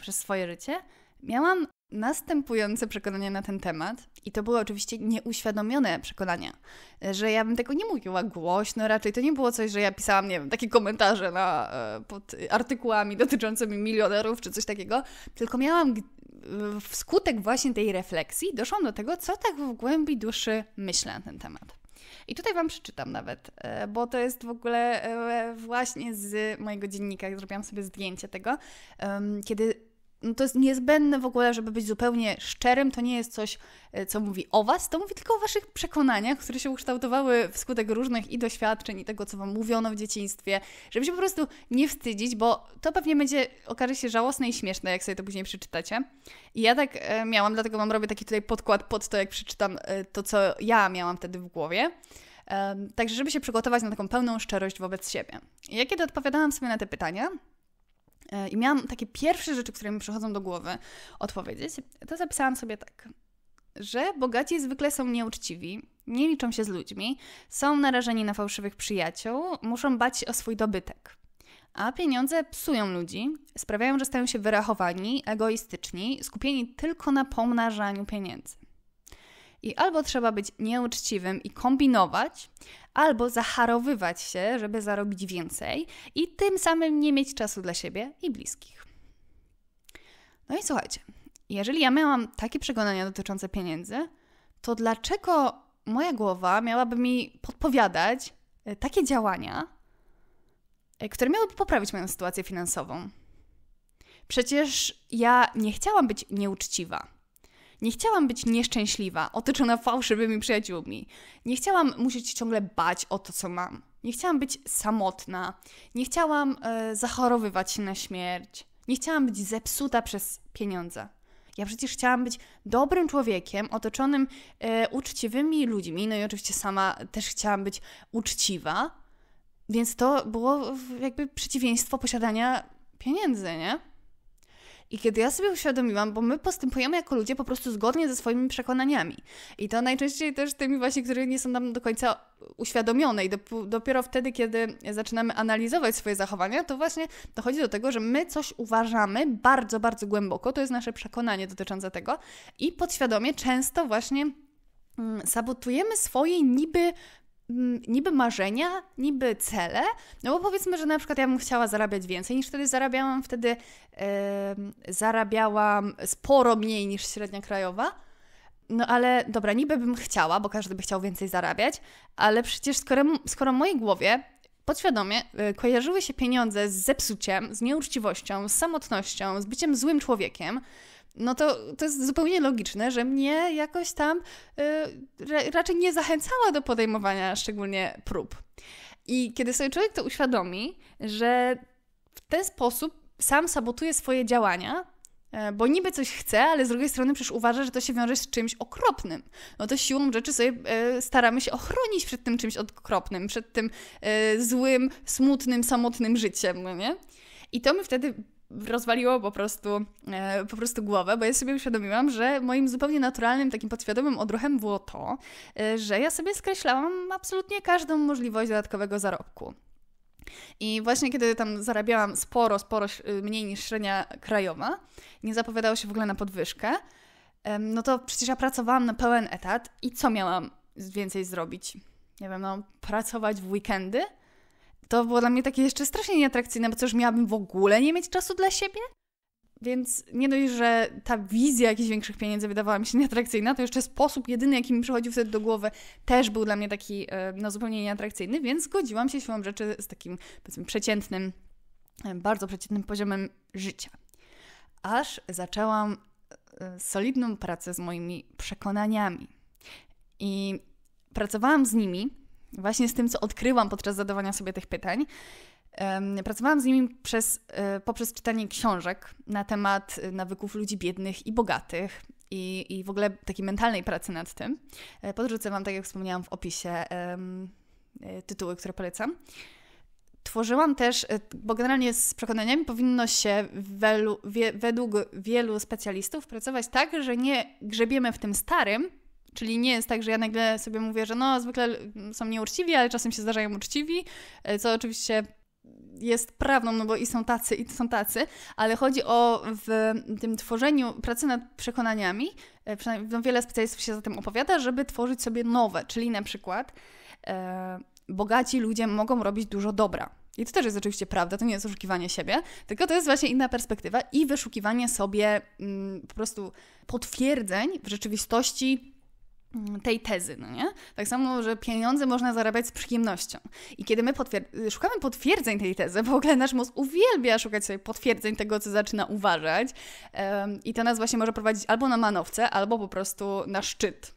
przez swoje życie, miałam następujące przekonania na ten temat, i to były oczywiście nieuświadomione przekonania, że ja bym tego nie mówiła głośno, raczej to nie było coś, że ja pisałam, nie wiem, takie komentarze na, e, pod artykułami dotyczącymi milionerów czy coś takiego, tylko miałam wskutek właśnie tej refleksji doszłam do tego, co tak w głębi duszy myślę na ten temat. I tutaj Wam przeczytam nawet, e, bo to jest w ogóle e, właśnie z mojego dziennika, zrobiłam sobie zdjęcie tego, kiedy no to jest niezbędne w ogóle, żeby być zupełnie szczerym. To nie jest coś, e, co mówi o Was, to mówi tylko o Waszych przekonaniach, które się ukształtowały wskutek różnych i doświadczeń, i tego, co Wam mówiono w dzieciństwie. Żeby się po prostu nie wstydzić, bo to pewnie będzie, okaże się żałosne i śmieszne, jak sobie to później przeczytacie. I ja tak e, miałam, dlatego mam robię taki tutaj podkład pod to, jak przeczytam e, to, co ja miałam wtedy w głowie. Także, żeby się przygotować na taką pełną szczerość wobec siebie. Jakie ja kiedy odpowiadałam sobie na te pytania, E, I miałam takie pierwsze rzeczy, które mi przychodzą do głowy odpowiedzieć, to zapisałam sobie tak, że bogaci zwykle są nieuczciwi, nie liczą się z ludźmi, są narażeni na fałszywych przyjaciół, muszą bać się o swój dobytek. A pieniądze psują ludzi, sprawiają, że stają się wyrachowani, egoistyczni, skupieni tylko na pomnażaniu pieniędzy. I albo trzeba być nieuczciwym i kombinować, albo zaharowywać się, żeby zarobić więcej i tym samym nie mieć czasu dla siebie i bliskich. No i słuchajcie, jeżeli ja miałam takie przekonania dotyczące pieniędzy, to dlaczego moja głowa miałaby mi podpowiadać e, takie działania, e, które miałyby poprawić moją sytuację finansową? Przecież ja nie chciałam być nieuczciwa. Nie chciałam być nieszczęśliwa, otoczona fałszywymi przyjaciółmi. Nie chciałam musieć ciągle bać o to, co mam. Nie chciałam być samotna. Nie chciałam y, zachorowywać się na śmierć. Nie chciałam być zepsuta przez pieniądze. Ja przecież chciałam być dobrym człowiekiem, otoczonym e, uczciwymi ludźmi. No i oczywiście sama też chciałam być uczciwa. Więc to było jakby przeciwieństwo posiadania pieniędzy, nie? I kiedy ja sobie uświadomiłam, bo my postępujemy jako ludzie po prostu zgodnie ze swoimi przekonaniami. I to najczęściej też tymi właśnie, które nie są nam do końca uświadomione i dop- dopiero wtedy, kiedy zaczynamy analizować swoje zachowania, to właśnie dochodzi do tego, że my coś uważamy bardzo, bardzo głęboko, to jest nasze przekonanie dotyczące tego i podświadomie często właśnie mm, sabotujemy swoje niby Mm, niby marzenia, niby cele, no bo powiedzmy, że na przykład ja bym chciała zarabiać więcej niż wtedy zarabiałam, wtedy zarabiałam sporo mniej niż średnia krajowa, no ale dobra, niby bym chciała, bo każdy by chciał więcej zarabiać, ale przecież skoro, skoro w mojej głowie podświadomie y, kojarzyły się pieniądze z zepsuciem, z nieuczciwością, z samotnością, z byciem złym człowiekiem, no to, to jest zupełnie logiczne, że mnie jakoś tam y, raczej nie zachęcała do podejmowania szczególnie prób. I kiedy sobie człowiek to uświadomi, że w ten sposób sam sabotuje swoje działania, e, bo niby coś chce, ale z drugiej strony przecież uważa, że to się wiąże z czymś okropnym. No to siłą rzeczy sobie e, staramy się ochronić przed tym czymś okropnym, przed tym e, złym, smutnym, samotnym życiem, no nie? I to my wtedy rozwaliło po prostu, e, po prostu głowę, bo ja sobie uświadomiłam, że moim zupełnie naturalnym, takim podświadomym odruchem było to, e, że ja sobie skreślałam absolutnie każdą możliwość dodatkowego zarobku. I właśnie kiedy tam zarabiałam sporo, sporo y, mniej niż średnia krajowa, nie zapowiadało się w ogóle na podwyżkę, e, no to przecież ja pracowałam na pełen etat i co miałam więcej zrobić? Nie wiem, no, pracować w weekendy? to było dla mnie takie jeszcze strasznie nieatrakcyjne, bo cóż, miałabym w ogóle nie mieć czasu dla siebie? Więc nie dość, że ta wizja jakichś większych pieniędzy wydawała mi się nieatrakcyjna, to jeszcze sposób jedyny, jaki mi przychodził wtedy do głowy, też był dla mnie taki e, no, zupełnie nieatrakcyjny, więc zgodziłam się siłą rzeczy z takim, powiedzmy, przeciętnym, e, bardzo przeciętnym poziomem życia. Aż zaczęłam e, solidną pracę z moimi przekonaniami. I pracowałam z nimi właśnie z tym, co odkryłam podczas zadawania sobie tych pytań. Pracowałam z nimi przez, e, poprzez czytanie książek na temat e, nawyków ludzi biednych i bogatych i, i w ogóle takiej mentalnej pracy nad tym. E, podrzucę Wam, tak jak wspomniałam w opisie, tytuły, które polecam. Tworzyłam też, bo generalnie z przekonaniami powinno się wie, według wielu specjalistów pracować tak, że nie grzebiemy w tym starym, Czyli nie jest tak, że ja nagle sobie mówię, że no, zwykle są nieuczciwi, ale czasem się zdarzają uczciwi, e, co oczywiście jest prawdą, no bo i są tacy, i są tacy, ale chodzi o w tym tworzeniu pracy nad przekonaniami, e, przynajmniej no wiele specjalistów się za tym opowiada, żeby tworzyć sobie nowe, czyli na przykład e, bogaci ludzie mogą robić dużo dobra. I to też jest oczywiście prawda, to nie jest oszukiwanie siebie, tylko to jest właśnie inna perspektywa i wyszukiwanie sobie mm, po prostu potwierdzeń w rzeczywistości Mm, tej tezy, no nie? Tak samo, że pieniądze można zarabiać z przyjemnością. I kiedy my potwier- szukamy potwierdzeń tej tezy, bo w ogóle nasz mózg uwielbia szukać sobie potwierdzeń tego, co zaczyna uważać um, i to nas właśnie może prowadzić albo na manowce, albo po prostu na szczyt.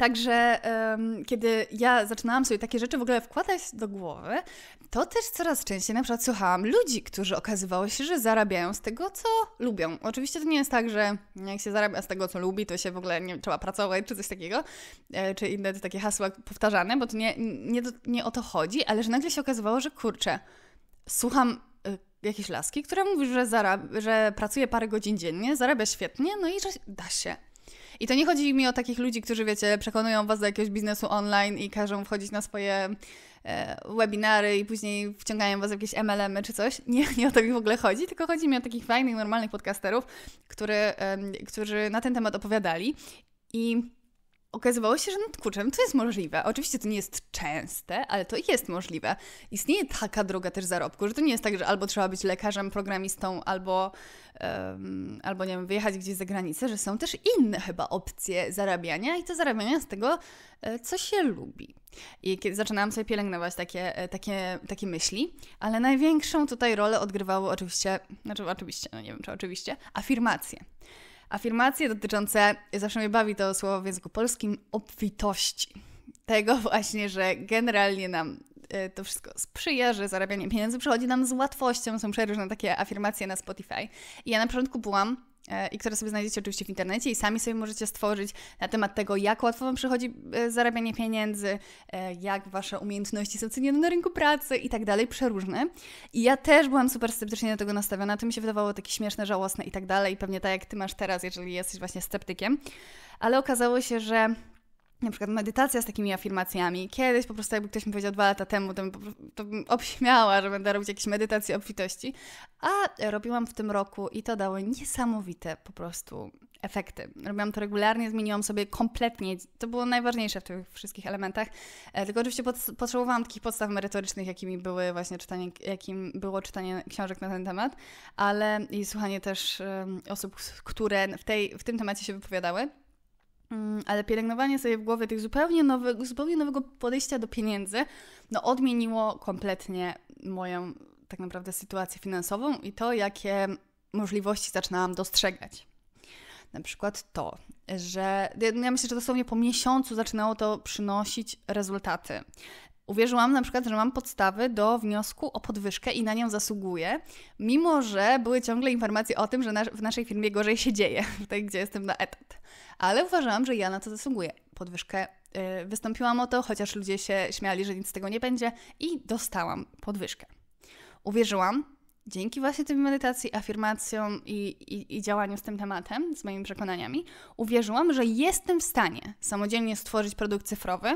Także um, kiedy ja zaczynałam sobie takie rzeczy w ogóle wkładać do głowy, to też coraz częściej na przykład słuchałam ludzi, którzy okazywało się, że zarabiają z tego, co lubią. Oczywiście to nie jest tak, że jak się zarabia z tego, co lubi, to się w ogóle nie trzeba pracować czy coś takiego, e, czy inne takie hasła powtarzane, bo to nie, nie, nie o to chodzi, ale że nagle się okazywało, że kurczę, słucham e, jakieś laski, która mówi, że, zarab- że pracuje parę godzin dziennie, zarabia świetnie, no i że da się. I to nie chodzi mi o takich ludzi, którzy, wiecie, przekonują was do jakiegoś biznesu online i każą wchodzić na swoje e, webinary i później wciągają was w jakieś mlm -y czy coś. Nie, nie o to mi w ogóle chodzi, tylko chodzi mi o takich fajnych, normalnych podcasterów, który, którzy na ten temat opowiadali. I Okazywało się, że nad kurczem to jest możliwe. Oczywiście to nie jest częste, ale to jest możliwe. Istnieje taka droga też zarobku, że to nie jest tak, że albo trzeba być lekarzem, programistą, albo, um, albo nie wiem, wyjechać gdzieś za granicę, że są też inne chyba opcje zarabiania i to zarabiania z tego, e, co się lubi. I kiedy zaczynałam sobie pielęgnować takie, e, takie, takie myśli, ale największą tutaj rolę odgrywały oczywiście, znaczy oczywiście, no nie wiem czy oczywiście, afirmacje. Afirmacje dotyczące, zawsze mnie bawi to słowo w języku polskim, obfitości. Tego właśnie, że generalnie nam e, to wszystko sprzyja, że zarabianie pieniędzy przychodzi nam z łatwością. Są przeróżne takie afirmacje na Spotify. I ja na początku byłam E, i które sobie znajdziecie oczywiście w internecie i sami sobie możecie stworzyć na temat tego, jak łatwo Wam przychodzi e, zarabianie pieniędzy, e, jak Wasze umiejętności są cenione na rynku pracy i tak dalej, przeróżne. I ja też byłam super sceptycznie do tego nastawiona, to mi się wydawało takie śmieszne, żałosne i tak dalej, pewnie tak jak Ty masz teraz, jeżeli jesteś właśnie sceptykiem, ale okazało się, że na przykład medytacja z takimi afirmacjami. Kiedyś po prostu jakby ktoś mi powiedział dwa lata temu, to, to bym obśmiała, że będę robić jakieś medytacje obfitości, a robiłam w tym roku i to dało niesamowite po prostu efekty. Robiłam to regularnie, zmieniłam sobie kompletnie. To było najważniejsze w tych wszystkich elementach. E, tylko oczywiście potrzebowałam takich podstaw merytorycznych, jakimi były właśnie czytanie, jakim było czytanie książek na ten temat, ale i słuchanie też osób, które w, tej, w tym temacie się wypowiadały. Mm, ale pielęgnowanie sobie w głowie tych zupełnie, nowych, zupełnie nowego podejścia do pieniędzy, no odmieniło kompletnie moją tak naprawdę sytuację finansową i to, jakie możliwości zaczynałam dostrzegać. Na przykład to, że ja no, myślę, że dosłownie po miesiącu zaczynało to przynosić rezultaty. Uwierzyłam na przykład, że mam podstawy do wniosku o podwyżkę i na nią zasługuję, mimo że były ciągle informacje o tym, że w naszej firmie gorzej się dzieje, tutaj gdzie jestem na etat. Ale uważałam, że ja na to zasługuję. Podwyżkę yy, wystąpiłam o to, chociaż ludzie się śmiali, że nic z tego nie będzie i dostałam podwyżkę. Uwierzyłam, dzięki właśnie tym medytacji, afirmacjom i, i, i, działaniu z tym tematem, z moimi przekonaniami, uwierzyłam, że jestem w stanie samodzielnie stworzyć produkt cyfrowy,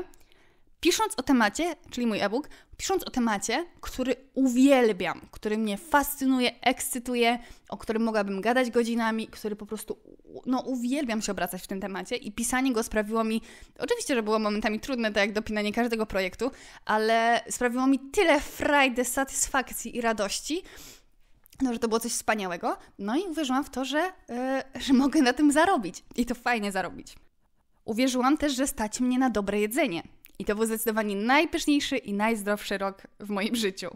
pisząc o temacie, czyli mój e-book, pisząc o temacie, który uwielbiam, który mnie fascynuje, ekscytuje, o którym mogłabym gadać godzinami, który po prostu, no uwielbiam się obracać w tym temacie i pisanie go sprawiło mi, oczywiście, że było momentami trudne, tak jak dopinanie każdego projektu, ale sprawiło mi tyle frajdy, satysfakcji i radości, no, że to było coś wspaniałego, no i uwierzyłam w to, że, yy, że mogę na tym zarobić i to fajnie zarobić. Uwierzyłam też, że stać mnie na dobre jedzenie, i to był zdecydowanie najpyszniejszy i najzdrowszy rok w moim życiu.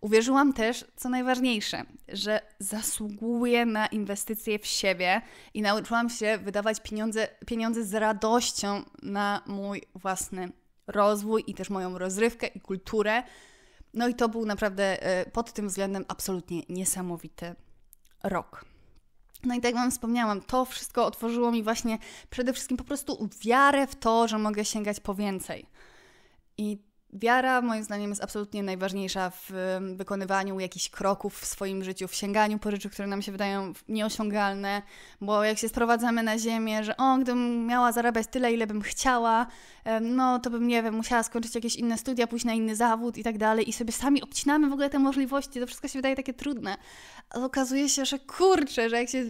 Uwierzyłam też, co najważniejsze, że zasługuję na inwestycje w siebie i nauczyłam się wydawać pieniądze, pieniądze z radością na mój własny rozwój i też moją rozrywkę i kulturę. No i to był naprawdę e, pod tym względem absolutnie niesamowity rok. No i tak Wam wspomniałam, to wszystko otworzyło mi właśnie przede wszystkim po prostu wiarę w to, że mogę sięgać po więcej. I Wiara, moim zdaniem, jest absolutnie najważniejsza w wykonywaniu jakichś kroków w swoim życiu, w sięganiu po rzeczy, które nam się wydają nieosiągalne, bo jak się sprowadzamy na ziemię, że o, gdybym miała zarabiać tyle, ile bym chciała, no to bym, nie wiem, musiała skończyć jakieś inne studia, pójść na inny zawód i tak dalej, i sobie sami obcinamy w ogóle te możliwości, to wszystko się wydaje takie trudne. Ale okazuje się, że kurczę, że jak się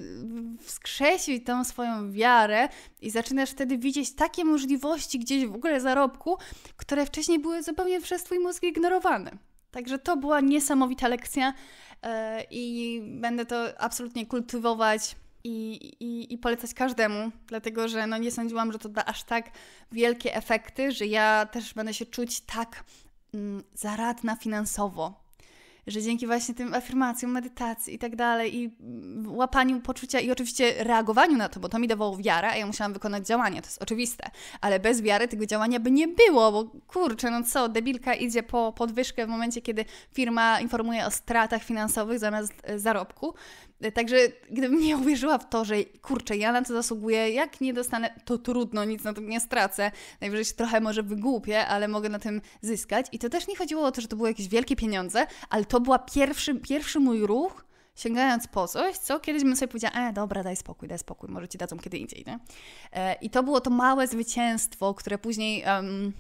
wskrzesi tą swoją wiarę i zaczynasz wtedy widzieć takie możliwości gdzieś w ogóle zarobku, które wcześniej były zupełnie przez Twój mózg ignorowany. Także to była niesamowita lekcja e, i będę to absolutnie kultywować i, i, i polecać każdemu, dlatego że no nie sądziłam, że to da aż tak wielkie efekty, że ja też będę się czuć tak mm, zaradna finansowo, że dzięki właśnie tym afirmacjom, medytacji i tak dalej, i łapaniu poczucia i oczywiście reagowaniu na to, bo to mi dawało wiarę, a ja musiałam wykonać działanie, to jest oczywiste. Ale bez wiary tego działania by nie było, bo kurczę, no co, debilka idzie po podwyżkę w momencie, kiedy firma informuje o stratach finansowych zamiast e, zarobku, Także gdybym nie uwierzyła w to, że kurczę, ja na to zasługuję, jak nie dostanę, to trudno, nic na tym nie stracę. Najwyżej się trochę może wygłupię, ale mogę na tym zyskać. I to też nie chodziło o to, że to były jakieś wielkie pieniądze, ale to była pierwszy, pierwszy mój ruch, sięgając po coś, co kiedyś bym sobie powiedziała, e, dobra, daj spokój, daj spokój, może ci dadzą kiedy indziej, nie? E, I to było to małe zwycięstwo, które później... Um,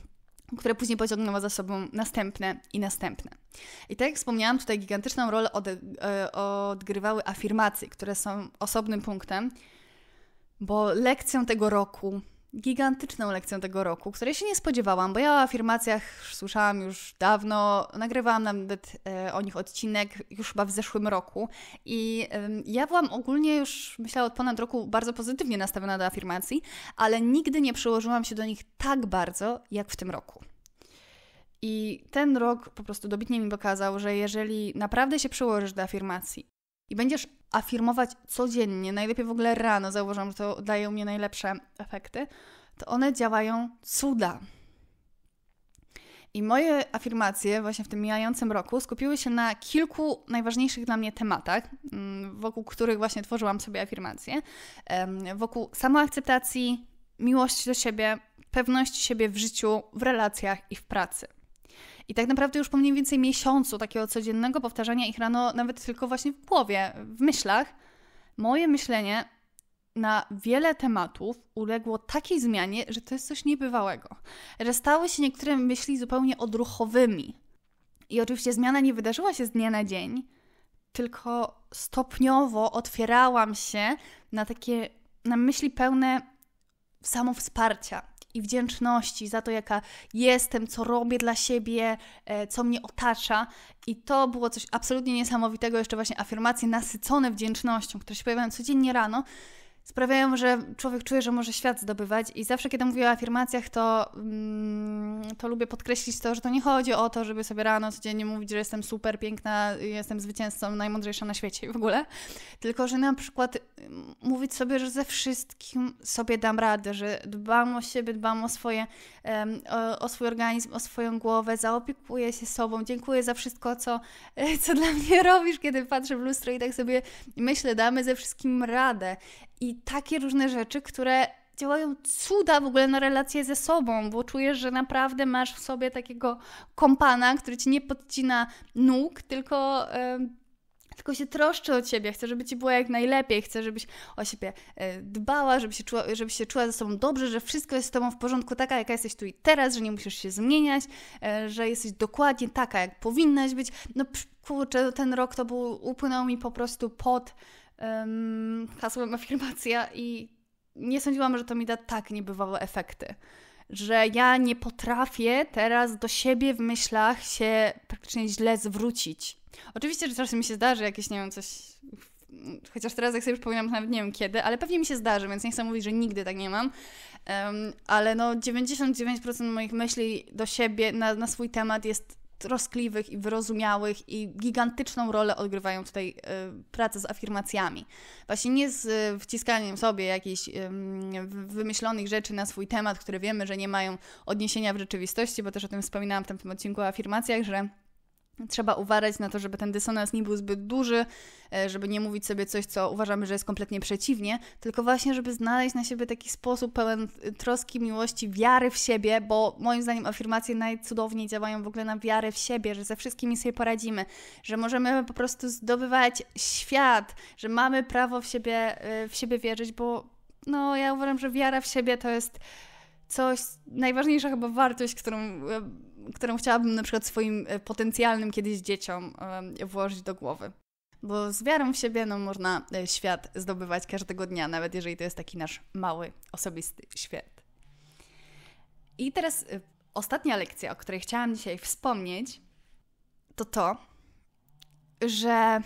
które później pociągnęło za sobą następne i następne. I tak jak wspomniałam, tutaj gigantyczną rolę e, odgrywały afirmacje, które są osobnym punktem, bo lekcją tego roku gigantyczną lekcją tego roku, której się nie spodziewałam, bo ja o afirmacjach słyszałam już dawno, nagrywałam nawet e, o nich odcinek już chyba w zeszłym roku i ja byłam ogólnie już, myślę, od ponad roku bardzo pozytywnie nastawiona do afirmacji, ale nigdy nie przyłożyłam się do nich tak bardzo, jak w tym roku. I ten rok po prostu dobitnie mi pokazał, że jeżeli naprawdę się przyłożysz do afirmacji i będziesz afirmować codziennie, najlepiej w ogóle rano, zauważam, że to daje mnie najlepsze efekty, to one działają cuda. I moje afirmacje właśnie w tym mijającym roku skupiły się na kilku najważniejszych dla mnie tematach, mm, wokół których właśnie tworzyłam sobie afirmacje. Wokół samoakceptacji, miłości do siebie, pewności siebie w życiu, w relacjach i w pracy. I tak naprawdę już po mniej więcej miesiącu takiego codziennego powtarzania ich rano, nawet tylko właśnie w głowie, w myślach, moje myślenie na wiele tematów uległo takiej zmianie, że to jest coś niebywałego. Że stały się niektóre myśli zupełnie odruchowymi. I oczywiście zmiana nie wydarzyła się z dnia na dzień, tylko stopniowo otwierałam się na takie, na myśli pełne samowsparcia, i wdzięczności za to, jaka jestem, co robię dla siebie, e, co mnie otacza. I to było coś absolutnie niesamowitego, jeszcze właśnie afirmacje nasycone wdzięcznością, które się pojawiają codziennie rano, sprawiają, że człowiek czuje, że może świat zdobywać. I zawsze, kiedy mówię o afirmacjach, to, mm, to lubię podkreślić to, że to nie chodzi o to, żeby sobie rano codziennie mówić, że jestem super piękna, jestem zwycięzcą, najmądrzejsza na świecie w ogóle. Tylko, że na przykład mm, mówić sobie, że ze wszystkim sobie dam radę, że dbam o siebie, dbam o, swoje, o, swój organizm, o swoją głowę, zaopiekuję się sobą, dziękuję za wszystko, co, co dla mnie robisz, kiedy patrzę w lustro i tak sobie myślę, damy ze wszystkim radę i takie różne rzeczy, które działają cuda w ogóle na relacje ze sobą, bo czujesz, że naprawdę masz w sobie takiego kompana, który ci nie podcina nóg, tylko. Yy, tylko się troszczy o ciebie, chce, żeby ci było jak najlepiej, chce, żebyś o siebie e, dbała, żeby się czuła, żeby się czuła ze sobą dobrze, że wszystko jest z tobą w porządku, taka jaka jesteś tu i teraz, że nie musisz się zmieniać, e, że jesteś dokładnie taka, jak powinnaś być. No kurczę, ten rok to był, upłynął mi po prostu pod um, hasłem afirmacja i nie sądziłam, że to mi da tak niebywałe efekty. Że ja nie potrafię teraz do siebie w myślach się praktycznie źle zwrócić. Oczywiście, że czasem mi się zdarzy jakieś, nie wiem, coś chociaż teraz jak sobie przypominam, nawet nie wiem kiedy, ale pewnie mi się zdarzy, więc nie chcę mówić, że nigdy tak nie mam. Um, ale no 99% moich myśli do siebie na, na swój temat jest troskliwych i wyrozumiałych i gigantyczną rolę odgrywają tutaj y, prace z afirmacjami. Właśnie nie z y, wciskaniem sobie jakichś y, wymyślonych rzeczy na swój temat, które wiemy, że nie mają odniesienia w rzeczywistości, bo też o tym wspominałam w tamtym odcinku o afirmacjach, że Trzeba uważać na to, żeby ten dysonans nie był zbyt duży, e, żeby nie mówić sobie coś, co uważamy, że jest kompletnie przeciwnie, tylko właśnie, żeby znaleźć na siebie taki sposób pełen y, troski, miłości, wiary w siebie, bo moim zdaniem afirmacje najcudowniej działają w ogóle na wiarę w siebie, że ze wszystkimi sobie poradzimy, że możemy po prostu zdobywać świat, że mamy prawo w siebie, y, w siebie wierzyć, bo no, ja uważam, że wiara w siebie to jest coś, najważniejsza chyba wartość, którą y, którą chciałabym na przykład swoim e, potencjalnym kiedyś dzieciom e, włożyć do głowy. Bo z wiarą w siebie no, można e, świat zdobywać każdego dnia, nawet jeżeli to jest taki nasz mały, osobisty świat. I teraz ostatnia lekcja, o której chciałam dzisiaj wspomnieć, to to, że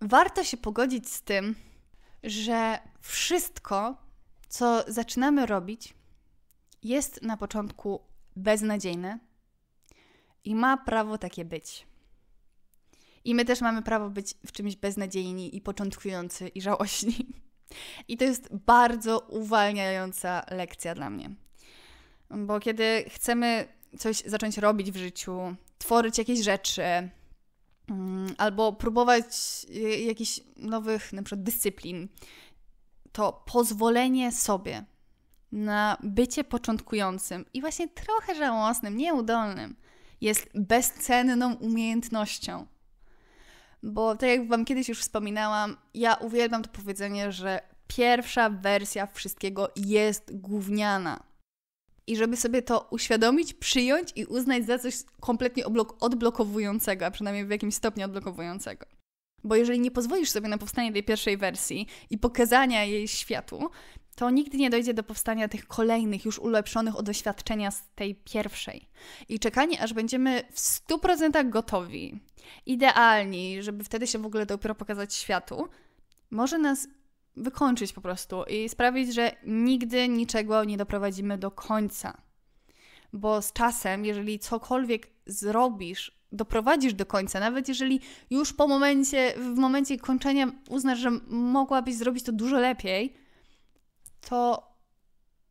warto się pogodzić z tym, że wszystko, co zaczynamy robić, jest na początku beznadziejne i ma prawo takie być. I my też mamy prawo być w czymś beznadziejni i początkujący i żałośni. I to jest bardzo uwalniająca lekcja dla mnie. Bo kiedy chcemy coś zacząć robić w życiu, tworzyć jakieś rzeczy, mm, albo próbować y, jakichś nowych, na przykład dyscyplin, to pozwolenie sobie na bycie początkującym i właśnie trochę żałosnym, nieudolnym, jest bezcenną umiejętnością. Bo tak jak Wam kiedyś już wspominałam, ja uwielbiam to powiedzenie, że pierwsza wersja wszystkiego jest gówniana. I żeby sobie to uświadomić, przyjąć i uznać za coś kompletnie odblokowującego, a przynajmniej w jakimś stopniu odblokowującego. Bo jeżeli nie pozwolisz sobie na powstanie tej pierwszej wersji i pokazania jej światu, to nigdy nie dojdzie do powstania tych kolejnych, już ulepszonych od doświadczenia z tej pierwszej. I czekanie, aż będziemy w 100% gotowi, idealni, żeby wtedy się w ogóle dopiero pokazać światu, może nas wykończyć po prostu i sprawić, że nigdy niczego nie doprowadzimy do końca. Bo z czasem, jeżeli cokolwiek zrobisz, doprowadzisz do końca, nawet jeżeli już po momencie, w momencie kończenia uznasz, że mogłabyś zrobić to dużo lepiej, to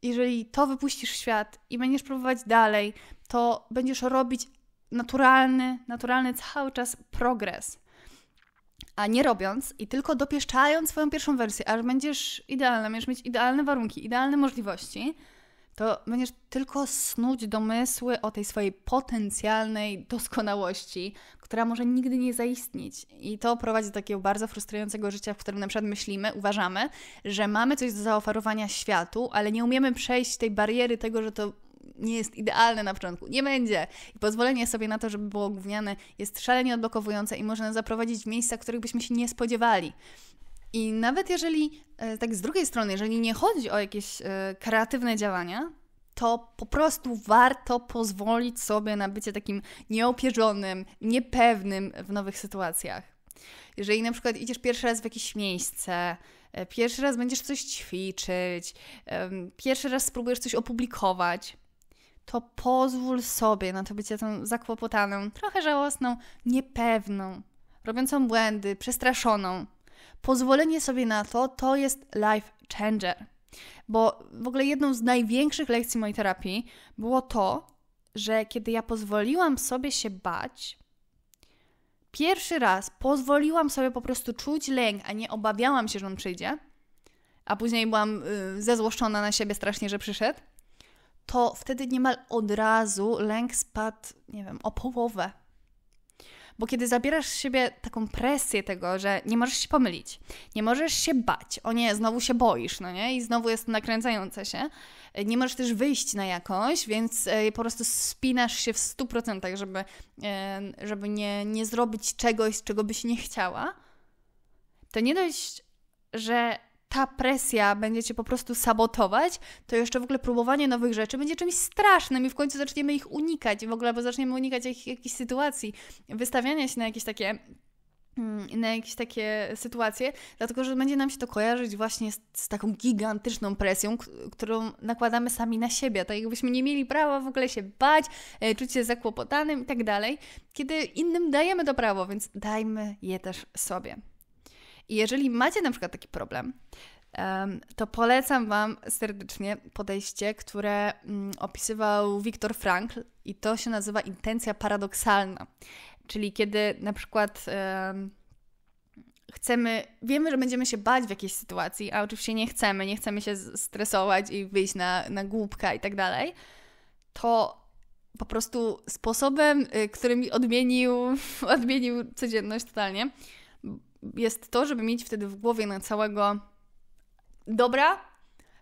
jeżeli to wypuścisz w świat i będziesz próbować dalej, to będziesz robić naturalny, naturalny cały czas progres. A nie robiąc i tylko dopieszczając swoją pierwszą wersję, aż będziesz idealna, będziesz mieć idealne warunki, idealne możliwości, to będziesz tylko snuć domysły o tej swojej potencjalnej doskonałości, która może nigdy nie zaistnieć. I to prowadzi do takiego bardzo frustrującego życia, w którym na przykład myślimy, uważamy, że mamy coś do zaoferowania światu, ale nie umiemy przejść tej bariery tego, że to nie jest idealne na początku. Nie będzie. I pozwolenie sobie na to, żeby było gówniane, jest szalenie odblokowujące i może nas zaprowadzić w miejsca, których byśmy się nie spodziewali. I nawet jeżeli, e, tak z drugiej strony, jeżeli nie chodzi o jakieś e, kreatywne działania, to po prostu warto pozwolić sobie na bycie takim nieopierzonym, niepewnym w nowych sytuacjach. Jeżeli na przykład idziesz pierwszy raz w jakieś miejsce, e, pierwszy raz będziesz coś ćwiczyć, pierwszy raz spróbujesz coś opublikować, to pozwól sobie na to bycie tą zakłopotaną, trochę żałosną, niepewną, robiącą błędy, przestraszoną pozwolenie sobie na to, to jest life changer. Bo w ogóle jedną z największych lekcji mojej terapii było to, że kiedy ja pozwoliłam sobie się bać, pierwszy raz pozwoliłam sobie po prostu czuć lęk, a nie obawiałam się, że on przyjdzie, a później byłam y, zezłoszczona na siebie strasznie, że przyszedł, to wtedy niemal od razu lęk spadł, nie wiem, o połowę. Bo kiedy zabierasz z siebie taką presję tego, że nie możesz się pomylić, nie możesz się bać, o nie, znowu się boisz, no nie? I znowu jest nakręcające się. E, nie możesz też wyjść na jakąś, więc e, po prostu spinasz się w 100%, żeby, e, żeby nie, nie zrobić czegoś, czego byś nie chciała. To nie dość, że ta presja będzie cię po prostu sabotować, to jeszcze w ogóle próbowanie nowych rzeczy będzie czymś strasznym i w końcu zaczniemy ich unikać w ogóle, albo zaczniemy unikać jakichś sytuacji, wystawiania się na jakieś takie mm, na jakieś takie sytuacje, dlatego że będzie nam się to kojarzyć właśnie z, z, taką gigantyczną presją, którą nakładamy sami na siebie, tak jakbyśmy nie mieli prawa w ogóle się bać, e, czuć się zakłopotanym i tak dalej, kiedy innym dajemy to prawo, więc dajmy je też sobie. I jeżeli macie na przykład taki problem, to polecam Wam serdecznie podejście, które mm, opisywał Viktor Frankl i to się nazywa intencja paradoksalna. Czyli kiedy na przykład chcemy, wiemy, że będziemy się bać w jakiejś sytuacji, a oczywiście nie chcemy, nie chcemy się stresować i wyjść na, na głupka i tak dalej, to po prostu sposobem, y, który mi odmienił, odmienił codzienność totalnie, jest to, żeby mieć wtedy w głowie na całego dobra,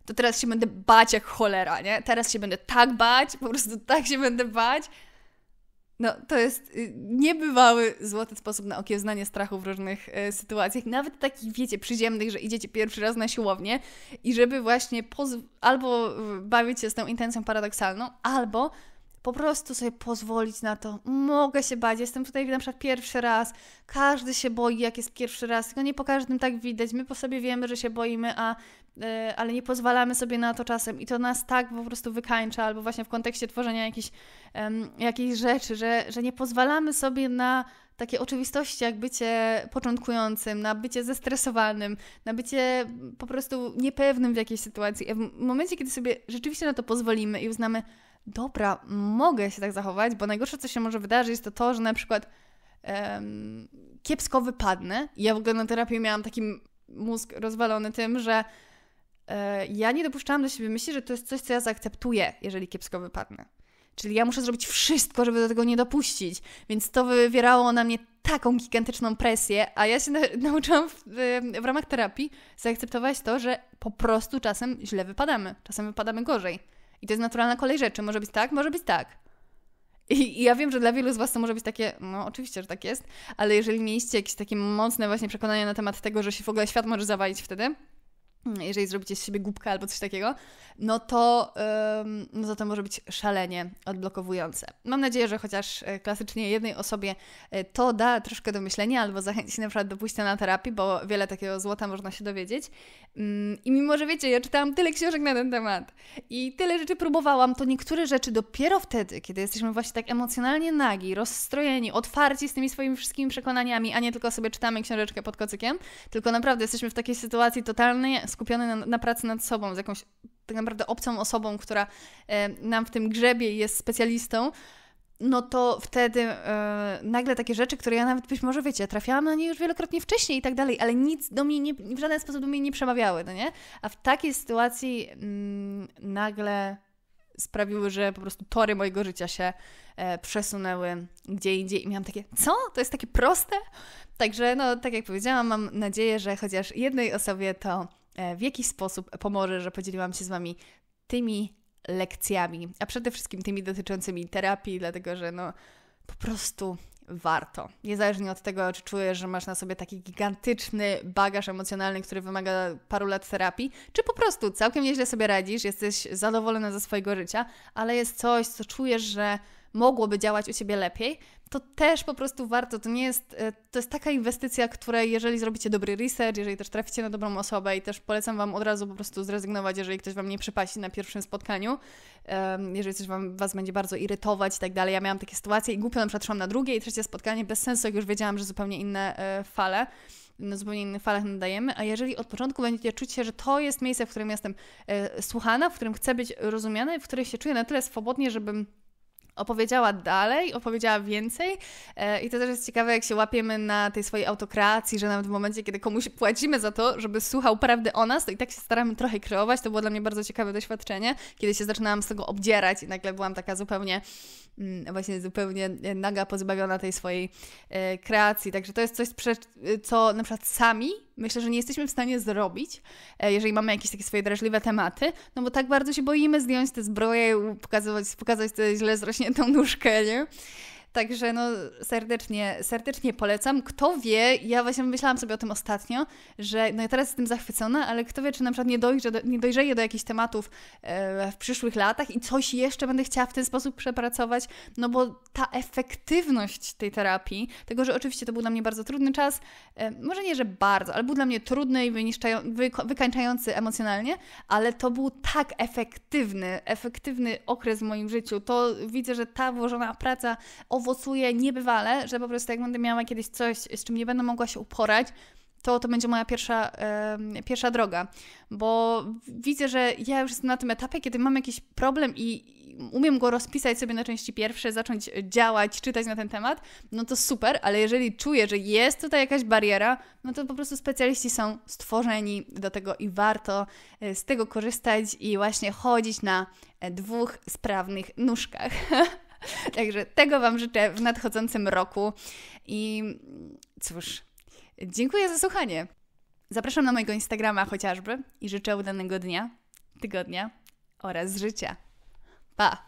to teraz się będę bać jak cholera, nie? Teraz się będę tak bać, po prostu tak się będę bać. No, to jest y, niebywały złoty sposób na okiełznanie strachu w różnych y, sytuacjach, nawet takich, wiecie, przyziemnych, że idziecie pierwszy raz na siłownię i żeby właśnie albo bawić się z tą intencją paradoksalną, albo po prostu sobie pozwolić na to. Mogę się bać, jestem tutaj na przykład pierwszy raz, każdy się boi, jak jest pierwszy raz, tylko nie po każdym tak widać. My po sobie wiemy, że się boimy, a e, ale nie pozwalamy sobie na to czasem i to nas tak po prostu wykańcza, albo właśnie w kontekście tworzenia jakiejś um, rzeczy, że, że nie pozwalamy sobie na takie oczywistości jak bycie początkującym, na bycie zestresowanym, na bycie po prostu niepewnym w jakiejś sytuacji. W momencie, kiedy sobie rzeczywiście na to pozwolimy i uznamy, dobra, mogę się tak zachować, bo najgorsze, co się może wydarzyć, to to, że na przykład um, kiepsko wypadnę. Ja w ogóle na terapii miałam taki mózg rozwalony tym, że e, ja nie dopuszczałam do siebie myśli, że to jest coś, co ja zaakceptuję, jeżeli kiepsko wypadnę. Czyli ja muszę zrobić wszystko, żeby do tego nie dopuścić. Więc to wywierało na mnie taką gigantyczną presję, a ja się na nauczyłam w, w, ramach terapii zaakceptować to, że po prostu czasem źle wypadamy, czasem wypadamy gorzej. I to jest naturalna kolej rzeczy. Może być tak, może być tak. I, I, ja wiem, że dla wielu z Was to może być takie, no oczywiście, że tak jest, ale jeżeli mieliście jakieś takie mocne właśnie przekonania na temat tego, że się w ogóle świat może zawalić wtedy, jeżeli zrobicie z siebie głupkę albo coś takiego, no to, no to to może być szalenie odblokowujące. Mam nadzieję, że chociaż e, klasycznie jednej osobie e, to da troszkę do myślenia albo zachęci na przykład do pójścia na terapii, bo wiele takiego złota można się dowiedzieć. Mm, I mimo, że wiecie, ja czytałam tyle książek na ten temat i tyle rzeczy próbowałam, to niektóre rzeczy dopiero wtedy, kiedy jesteśmy właśnie tak emocjonalnie nagi, rozstrojeni, otwarci z tymi swoimi wszystkimi przekonaniami, a nie tylko sobie czytamy książeczkę pod kocykiem, tylko naprawdę jesteśmy w takiej sytuacji totalnej skupiony na, na pracy nad sobą, z jakąś tak naprawdę obcą osobą, która e, nam w tym grzebie jest specjalistą, no to wtedy e, nagle takie rzeczy, które ja nawet być może, wiecie, trafiałam na nie już wielokrotnie wcześniej i tak dalej, ale nic do mnie nie, w żaden sposób do mnie nie przemawiały, no nie? A w takiej sytuacji mm, nagle sprawiły, że po prostu tory mojego życia się e, przesunęły gdzie indziej i miałam takie, co? To jest takie proste? Także, no, tak jak powiedziałam, mam nadzieję, że chociaż jednej osobie to E, w jakiś sposób pomoże, że podzieliłam się z Wami tymi lekcjami, a przede wszystkim tymi dotyczącymi terapii, dlatego że no po prostu warto. Niezależnie od tego, czy czujesz, że masz na sobie taki gigantyczny bagaż emocjonalny, który wymaga paru lat terapii, czy po prostu całkiem nieźle sobie radzisz, jesteś zadowolona ze swojego życia, ale jest coś, co czujesz, że mogłoby działać u Ciebie lepiej, to też po prostu warto. To nie jest, e, to jest taka inwestycja, której jeżeli zrobicie dobry research, jeżeli też traficie na dobrą osobę i też polecam Wam od razu po prostu zrezygnować, jeżeli ktoś Wam nie przypasi na pierwszym spotkaniu, jeżeli coś wam, Was będzie bardzo irytować i tak dalej. Ja miałam takie sytuacje i głupio na przykład na drugie i trzecie spotkanie bez sensu, jak już wiedziałam, że zupełnie inne e, fale na no zupełnie innych falach nadajemy, a jeżeli od początku będziecie czuć się, że to jest miejsce, w którym jestem e, słuchana, w którym chcę być rozumiana i w którym się czuję na tyle swobodnie, żebym opowiedziała dalej, opowiedziała więcej e, i to też jest ciekawe, jak się łapiemy na tej swojej autokracji, że nawet w momencie, kiedy komuś płacimy za to, żeby słuchał prawdy o nas, to i tak się staramy trochę kreować. To było dla mnie bardzo ciekawe doświadczenie, kiedy się zaczynałam z tego obdzierać i nagle byłam taka zupełnie Mm, właśnie zupełnie naga, pozbawiona tej swojej e, kreacji. Także to jest coś, co na przykład sami myślę, że nie jesteśmy w stanie zrobić, e, jeżeli mamy jakieś takie swoje drażliwe tematy, no bo tak bardzo się boimy zdjąć te zbroje, pokazywać, pokazać tę źle zrośniętą nóżkę, nie? Także no serdecznie, serdecznie polecam. Kto wie, ja właśnie myślałam sobie o tym ostatnio, że no ja teraz jestem zachwycona, ale kto wie, czy na przykład nie, dojrze, nie dojrzeję do jakichś tematów e, w przyszłych latach i coś jeszcze będę chciała w ten sposób przepracować, no bo ta efektywność tej terapii, tego, że oczywiście to był dla mnie bardzo trudny czas, e, może nie, że bardzo, ale był dla mnie trudny i wykańczający emocjonalnie, ale to był tak efektywny, efektywny okres w moim życiu. To widzę, że ta włożona praca, o zaowocuje niebywale, że po prostu jak będę miała kiedyś coś, z czym nie będę mogła się uporać, to to będzie moja pierwsza, pierwsza droga, bo widzę, że ja już jestem na tym etapie, kiedy mam jakiś problem i umiem go rozpisać sobie na części pierwsze, zacząć działać, czytać na ten temat, no to super, ale jeżeli czuję, że jest tutaj jakaś bariera, no to po prostu specjaliści są stworzeni do tego i warto e, z tego korzystać i właśnie chodzić na e, dwóch sprawnych nóżkach. Także tego Wam życzę w nadchodzącym roku i cóż, dziękuję za słuchanie. Zapraszam na mojego Instagrama chociażby i życzę udanego dnia, tygodnia oraz życia. Pa!